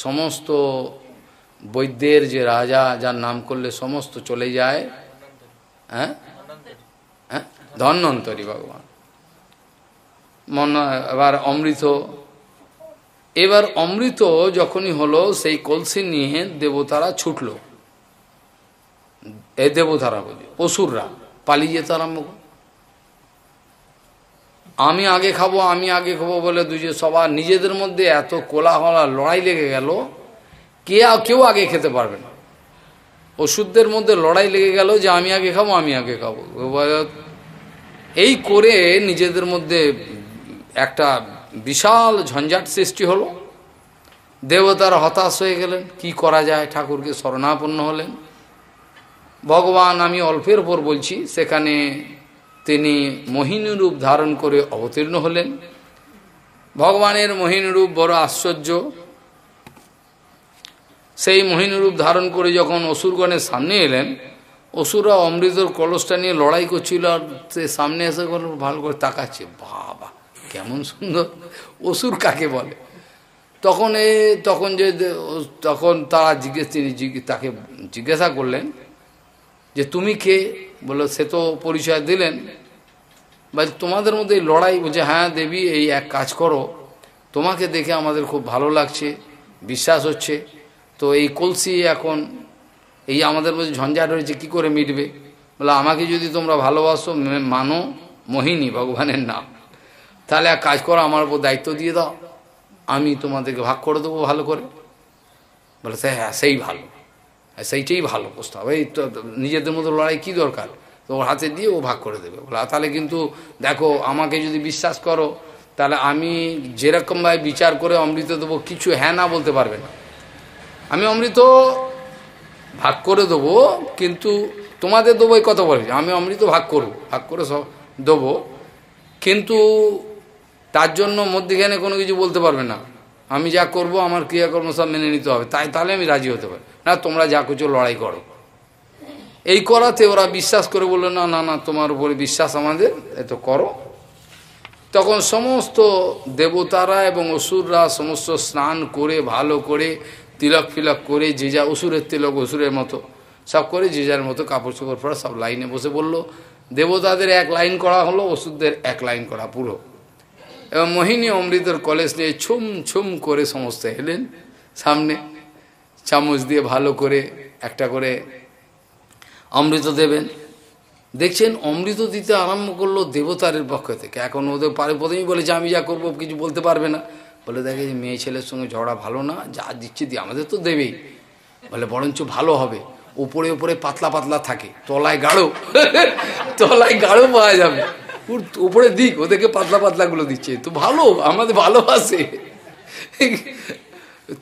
সমস্ত বৈদ্যের যে রাজা যার নাম করলে সমস্ত চলে যায় হ্যাঁ হ্যাঁ ধন্যন্তরী ভগবান মন এবার অমৃত এবার অমৃত যখনই হলো সেই কলসি নিয়ে দেবতারা ছুটল এ দেবতারা বলি অসুররা পালিয়ে যেতে আরম্ভ আমি আগে খাবো আমি আগে খাবো বলে দুজন সবার নিজেদের মধ্যে এত কোলাহলা লড়াই লেগে গেল কে কেউ আগে খেতে পারবে না ওষুধদের মধ্যে লড়াই লেগে গেল যে আমি আগে খাবো আমি আগে খাবো এই করে নিজেদের মধ্যে একটা বিশাল ঝঞ্ঝাট সৃষ্টি হলো দেবতারা হতাশ হয়ে গেলেন কি করা যায় ঠাকুরকে শরণাপন্ন হলেন ভগবান আমি অল্পের ওপর বলছি সেখানে তিনি মোহিনী রূপ ধারণ করে অবতীর্ণ হলেন ভগবানের মোহিনী রূপ বড় আশ্চর্য সেই রূপ ধারণ করে যখন অসুরগণের সামনে এলেন অসুররা অমৃতর কলসটা নিয়ে লড়াই করছিল আর সে সামনে এসে গেল ভালো করে তাকাচ্ছে বাবা কেমন সুন্দর অসুর কাকে বলে তখন এ তখন যে তখন তারা জিজ্ঞেস তিনি তাকে জিজ্ঞাসা করলেন যে তুমি কে বলো সে তো পরিচয় দিলেন বা তোমাদের মধ্যে লড়াই বলছে হ্যাঁ দেবী এই এক কাজ করো তোমাকে দেখে আমাদের খুব ভালো লাগছে বিশ্বাস হচ্ছে তো এই কলসি এখন এই আমাদের মধ্যে ঝঞ্ঝাট রয়েছে কি করে মিটবে বলে আমাকে যদি তোমরা ভালোবাসো মানো মোহিনী ভগবানের নাম তাহলে এক কাজ করো আমার উপর দায়িত্ব দিয়ে দাও আমি তোমাদেরকে ভাগ করে দেবো ভালো করে বলে সে হ্যাঁ সেই ভালো হ্যাঁ, সেইটাই ভালো প্রস্তাব এই তো নিজেদের মতো লড়াই কি দরকার তো ওর হাতে দিয়ে ও ভাগ করে দেবে বলে তাহলে কিন্তু দেখো আমাকে যদি বিশ্বাস করো তাহলে আমি যেরকমভাবে বিচার করে অমৃত দেবো কিছু হ্যাঁ না বলতে পারবে না আমি অমৃত ভাগ করে দেবো কিন্তু তোমাদের দেবো এই কথা বলেছি আমি অমৃত ভাগ করব ভাগ করে সব দেবো কিন্তু তার জন্য মধ্যেখানে কোনো কিছু বলতে পারবে না আমি যা করব আমার ক্রিয়াকর্ম সব মেনে নিতে হবে তাই তাহলে আমি রাজি হতে পারি না তোমরা যা কিছু লড়াই করো এই করাতে ওরা বিশ্বাস করে বললো না না না তোমার উপরে বিশ্বাস আমাদের এত করো তখন সমস্ত দেবতারা এবং অসুররা সমস্ত স্নান করে ভালো করে তিলক ফিলক করে যে যা অসুরের তিলক অসুরের মতো সব করে যে যার মতো কাপড় চোপড় পরা সব লাইনে বসে বলল দেবতাদের এক লাইন করা হলো ওষুধদের এক লাইন করা পুরো এবং মোহিনী অমৃতর কলেজ নিয়ে ছুম ছুম করে সমস্ত হেলেন সামনে চামচ দিয়ে ভালো করে একটা করে অমৃত দেবেন দেখছেন অমৃত দিতে আরম্ভ করলো দেবতারের পক্ষ থেকে এখন ওদের পারে প্রথমেই বলেছে আমি যা করবো কিছু বলতে পারবে না বলে দেখে যে মেয়ে ছেলের সঙ্গে ঝগড়া ভালো না যা দিচ্ছে দিয়ে আমাদের তো দেবেই বলে বরঞ্চ ভালো হবে উপরে উপরে পাতলা পাতলা থাকে তলায় গাঢ় তলায় গাঢ় পাওয়া যাবে উপরে দিক ওদেরকে পাতলা পাতলাগুলো দিচ্ছে তো ভালো আমাদের ভালো আছে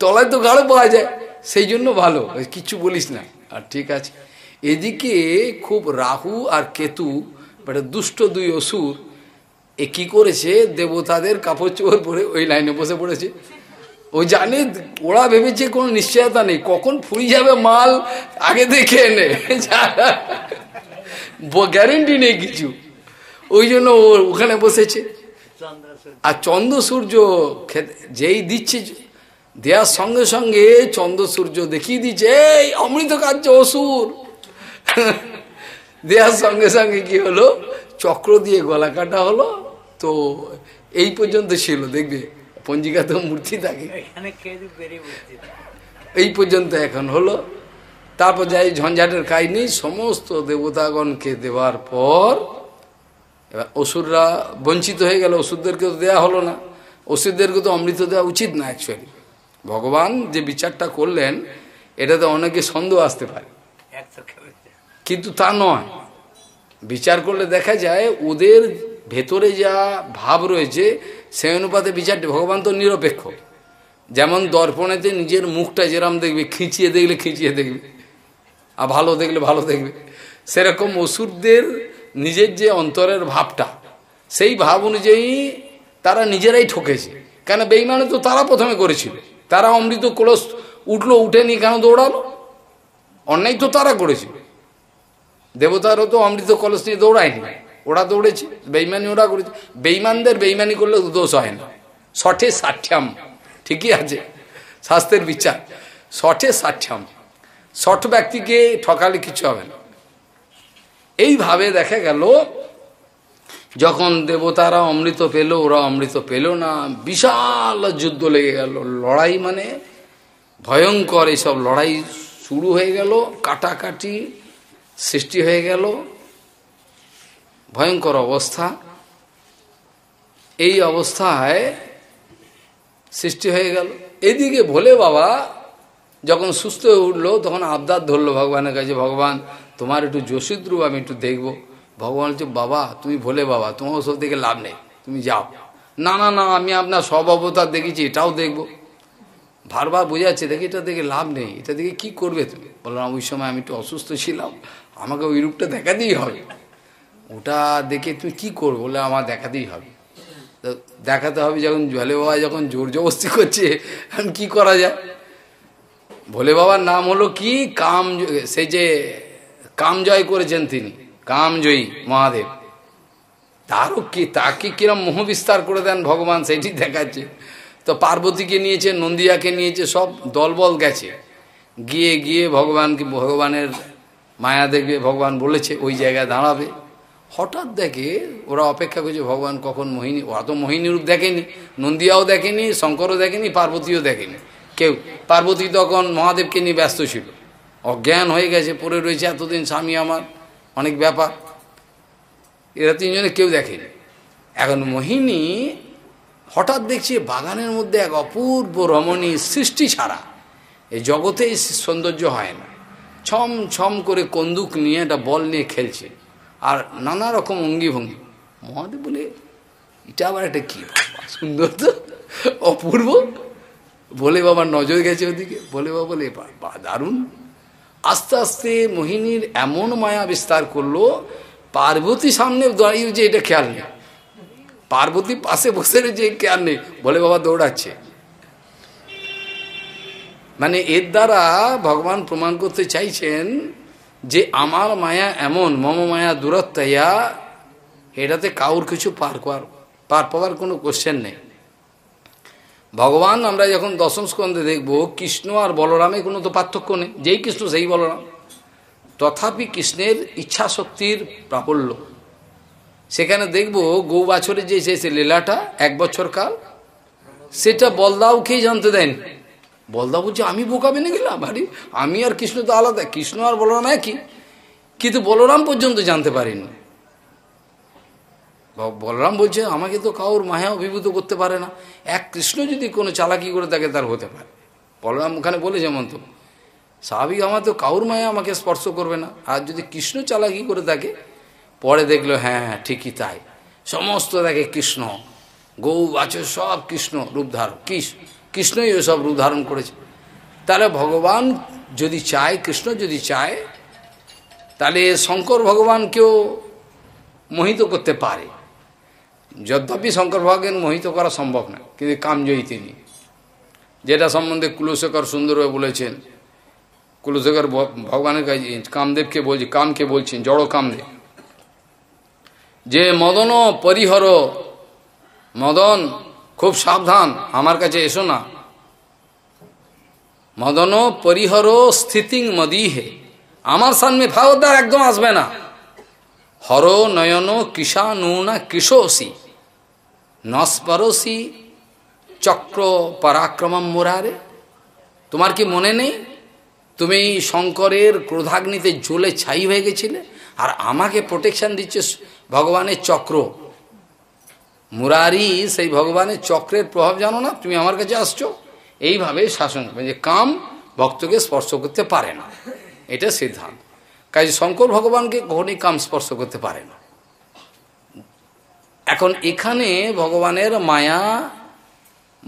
তলায় তো গাঢ় পাওয়া যায় সেই জন্য ভালো কিছু বলিস না আর ঠিক আছে এদিকে খুব রাহু আর কেতু মানে দুষ্ট দুই অসুর এ কি করেছে দেবতাদের কাপড় চোপড় পরে ওই লাইনে বসে পড়েছে ও জানে ওরা ভেবেছে কোনো নিশ্চয়তা নেই কখন ফুরি যাবে মাল আগে দেখে এনে গ্যারেন্টি নেই কিছু ওই জন্য ওখানে বসেছে আর চন্দ্র সূর্য যেই দিচ্ছে দেওয়ার সঙ্গে সঙ্গে চন্দ্র সূর্য দেখিয়ে দিচ্ছে এই অমৃত কার্য অসুর দেওয়ার সঙ্গে সঙ্গে কি হলো চক্র দিয়ে গলা কাটা হলো তো এই পর্যন্ত ছিল দেখবে পঞ্জিকা তো মূর্তি থাকে এই পর্যন্ত এখন হলো তারপর যাই ঝঞ্ঝাটের কাহিনী সমস্ত দেবতাগণকে দেওয়ার পর এবার অসুররা বঞ্চিত হয়ে গেল ওষুধদেরকে তো দেওয়া হলো না ওষুধদেরকে তো অমৃত দেওয়া উচিত না অ্যাকচুয়ালি ভগবান যে বিচারটা করলেন এটাতে অনেকে সন্দেহ আসতে পারে কিন্তু তা নয় বিচার করলে দেখা যায় ওদের ভেতরে যা ভাব রয়েছে সেই অনুপাতে বিচার ভগবান তো নিরপেক্ষ যেমন দর্পণেতে নিজের মুখটা যেরাম দেখবে খিঁচিয়ে দেখলে খিঁচিয়ে দেখবে আর ভালো দেখলে ভালো দেখবে সেরকম অসুরদের নিজের যে অন্তরের ভাবটা সেই ভাব অনুযায়ী তারা নিজেরাই ঠকেছে কেন বেইমানে তো তারা প্রথমে করেছিল তারা অমৃত কলস উঠলো উঠেনি কেন দৌড়ালো অন্যায় তো তারা করেছিল দেবতারও তো অমৃত কলস নিয়ে দৌড়ায়নি ওরা দৌড়েছে বেইমানি ওরা করেছে বেইমানদের বেইমানি করলে দোষ হয় না শঠে ষাঠ্যাম ঠিকই আছে স্বাস্থ্যের বিচার শঠে ষাঠ্যাম শঠ ব্যক্তিকে ঠকালে কিছু হবে না এইভাবে দেখা গেল যখন দেবতারা অমৃত পেল ওরা অমৃত পেল না বিশাল যুদ্ধ লেগে গেল লড়াই মানে ভয়ঙ্কর এইসব লড়াই শুরু হয়ে গেল কাটাকাটি সৃষ্টি হয়ে গেল ভয়ঙ্কর অবস্থা এই অবস্থায় সৃষ্টি হয়ে গেল এদিকে ভোলে বাবা যখন সুস্থ হয়ে উঠলো তখন আবদার ধরলো ভগবানের কাছে ভগবান তোমার একটু যোশিদ্রুপ আমি একটু দেখব ভগবান হচ্ছে বাবা তুমি ভোলে বাবা তোমার সব থেকে লাভ নেই তুমি যাও না না না আমি আপনার সব অবতার দেখেছি এটাও দেখব বারবার বোঝাচ্ছে দেখি এটা দেখে লাভ নেই এটা দেখে কি করবে তুমি বললাম ওই সময় আমি একটু অসুস্থ ছিলাম আমাকে ওই রূপটা দেখাতেই হবে ওটা দেখে তুমি কি করবো বলে আমার দেখাতেই হবে দেখাতে হবে যখন জলে বাবা যখন জোর জবস্তি করছে এখন কি করা যায় ভোলে বাবার নাম হলো কি কাম সে যে কাম জয় করেছেন তিনি কামজয়ী মহাদেব তারও কি তাকে কিরম মোহ বিস্তার করে দেন ভগবান সেটি দেখাচ্ছে তো পার্বতীকে নিয়েছে নন্দিয়াকে নিয়েছে সব দলবল গেছে গিয়ে গিয়ে ভগবানকে ভগবানের মায়া দেখবে ভগবান বলেছে ওই জায়গায় দাঁড়াবে হঠাৎ দেখে ওরা অপেক্ষা করছে ভগবান কখন মোহিনী ওরা তো মোহিনী রূপ দেখেনি নন্দিয়াও দেখেনি শঙ্করও দেখেনি পার্বতীও দেখেনি কেউ পার্বতী তখন মহাদেবকে নিয়ে ব্যস্ত ছিল অজ্ঞান হয়ে গেছে পড়ে রয়েছে এতদিন স্বামী আমার অনেক ব্যাপার এরা তিনজনে কেউ দেখেনি এখন মোহিনী হঠাৎ দেখছি বাগানের মধ্যে এক অপূর্ব রমণী সৃষ্টি ছাড়া এই জগতে সৌন্দর্য হয় না ছম ছম করে কন্দুক নিয়ে একটা বল নিয়ে খেলছে আর নানা রকম অঙ্গি ভঙ্গি মহাদেব বলে এটা আবার একটা কী সুন্দর তো অপূর্ব ভোলে বাবার নজর গেছে ওদিকে বলে বাবা বলে বা দারুণ আস্তে আস্তে মোহিনীর এমন মায়া বিস্তার করলো পার্বতী সামনে দাঁড়িয়ে যে এটা খেয়াল নেই পার্বতী পাশে বসে রয়েছে খেয়াল নেই ভোলে বাবা দৌড়াচ্ছে মানে এর দ্বারা ভগবান প্রমাণ করতে চাইছেন যে আমার মায়া এমন মম মায়া দূরত্বয়া এটাতে কাউর কিছু পার করার পার পাওয়ার কোনো কোশ্চেন নেই ভগবান আমরা যখন দশম স্কন্ধে দেখব কৃষ্ণ আর বলরামে কোনো তো পার্থক্য নেই যেই কৃষ্ণ সেই বলরাম তথাপি কৃষ্ণের ইচ্ছা শক্তির প্রাবল্য সেখানে দেখব গৌ বাছরের যে সেই লীলাটা এক বছর কাল সেটা বলদাও খেয়ে জানতে দেয়নি বলদা বলছে আমি বোকা বেনে গেলাম আরে আমি আর কৃষ্ণ তো আলাদা কৃষ্ণ আর বলরাম একই কিন্তু বলরাম পর্যন্ত জানতে পারেনি বলরাম বলছে আমাকে তো কাউর মায়া অভিভূত করতে পারে না এক কৃষ্ণ যদি কোনো চালাকি করে তাকে তার হতে পারে বলরাম ওখানে বলে যেমন তো স্বাভাবিক আমার তো কাউর মায়া আমাকে স্পর্শ করবে না আর যদি কৃষ্ণ চালাকি করে থাকে পরে দেখলো হ্যাঁ হ্যাঁ ঠিকই তাই সমস্ত তাকে কৃষ্ণ গৌ আছে সব কৃষ্ণ রূপধার কৃষ্ণ কৃষ্ণই ওসব রূপ ধারণ করেছে তাহলে ভগবান যদি চায় কৃষ্ণ যদি চায় তাহলে শঙ্কর ভগবানকেও মোহিত করতে পারে যদ্যপি শঙ্কর ভগবান মোহিত করা সম্ভব না কিন্তু কামজয়ী তিনি যেটা সম্বন্ধে কুলশেখর সুন্দরভাবে বলেছেন কুলশেখর ভগবানের কাছে কামদেবকে বলছে কামকে বলছেন জড় কামদেব যে মদন পরিহর মদন খুব সাবধান আমার কাছে এসো না মদন পরিহর স্থিতিং মদিহে আমার সামনে ফাওদার একদম আসবে না হর নয়ন কৃষা নুনা কৃষি নস্পরসি চক্র পরাক্রমম মোরারে তোমার কি মনে নেই তুমি শঙ্করের ক্রোধাগ্নিতে জ্বলে ছাই হয়ে গেছিলে আর আমাকে প্রোটেকশন দিচ্ছে ভগবানের চক্র মুরারি সেই ভগবানের চক্রের প্রভাব জানো না তুমি আমার কাছে আসছো এইভাবে শাসন যে কাম ভক্তকে স্পর্শ করতে পারে না এটা সিদ্ধান্ত কাজে শঙ্কর ভগবানকে কখনই কাম স্পর্শ করতে পারে না এখন এখানে ভগবানের মায়া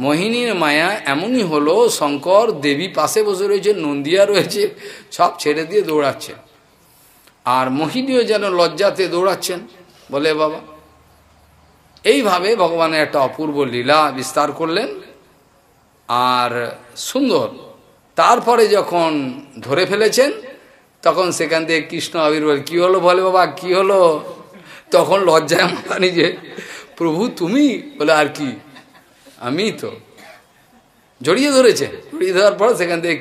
মোহিনীর মায়া এমনই হলো শঙ্কর দেবী পাশে বসে রয়েছে নন্দিয়া রয়েছে সব ছেড়ে দিয়ে দৌড়াচ্ছেন আর মোহিনীও যেন লজ্জাতে দৌড়াচ্ছেন বলে বাবা এইভাবে ভগবানের একটা অপূর্ব লীলা বিস্তার করলেন আর সুন্দর তারপরে যখন ধরে ফেলেছেন তখন সেখান থেকে কৃষ্ণ আবির্ভাব কী হলো বলে বাবা কি হলো তখন লজ্জায় মানি যে প্রভু তুমি বলে আর কি আমি তো জড়িয়ে ধরেছে জড়িয়ে ধরার পর সেখান থেকে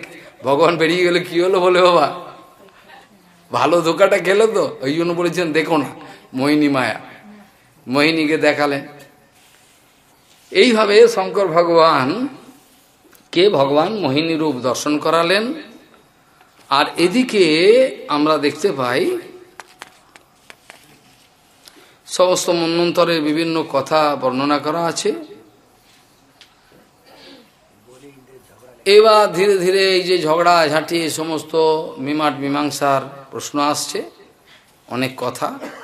ভগবান বেরিয়ে গেলে কি হলো বলে বাবা ভালো ধোকাটা খেলো তো ওই জন্য বলেছেন দেখো না মোহিনী মায়া মোহিনীকে দেখালেন এইভাবে শঙ্কর ভগবান কে ভগবান মোহিনী রূপ দর্শন করালেন আর এদিকে আমরা দেখতে পাই সমস্ত মন্বন্তরের বিভিন্ন কথা বর্ণনা করা আছে এবার ধীরে ধীরে এই যে ঝগড়া ঝাঁটি সমস্ত মীমাট মীমাংসার প্রশ্ন আসছে অনেক কথা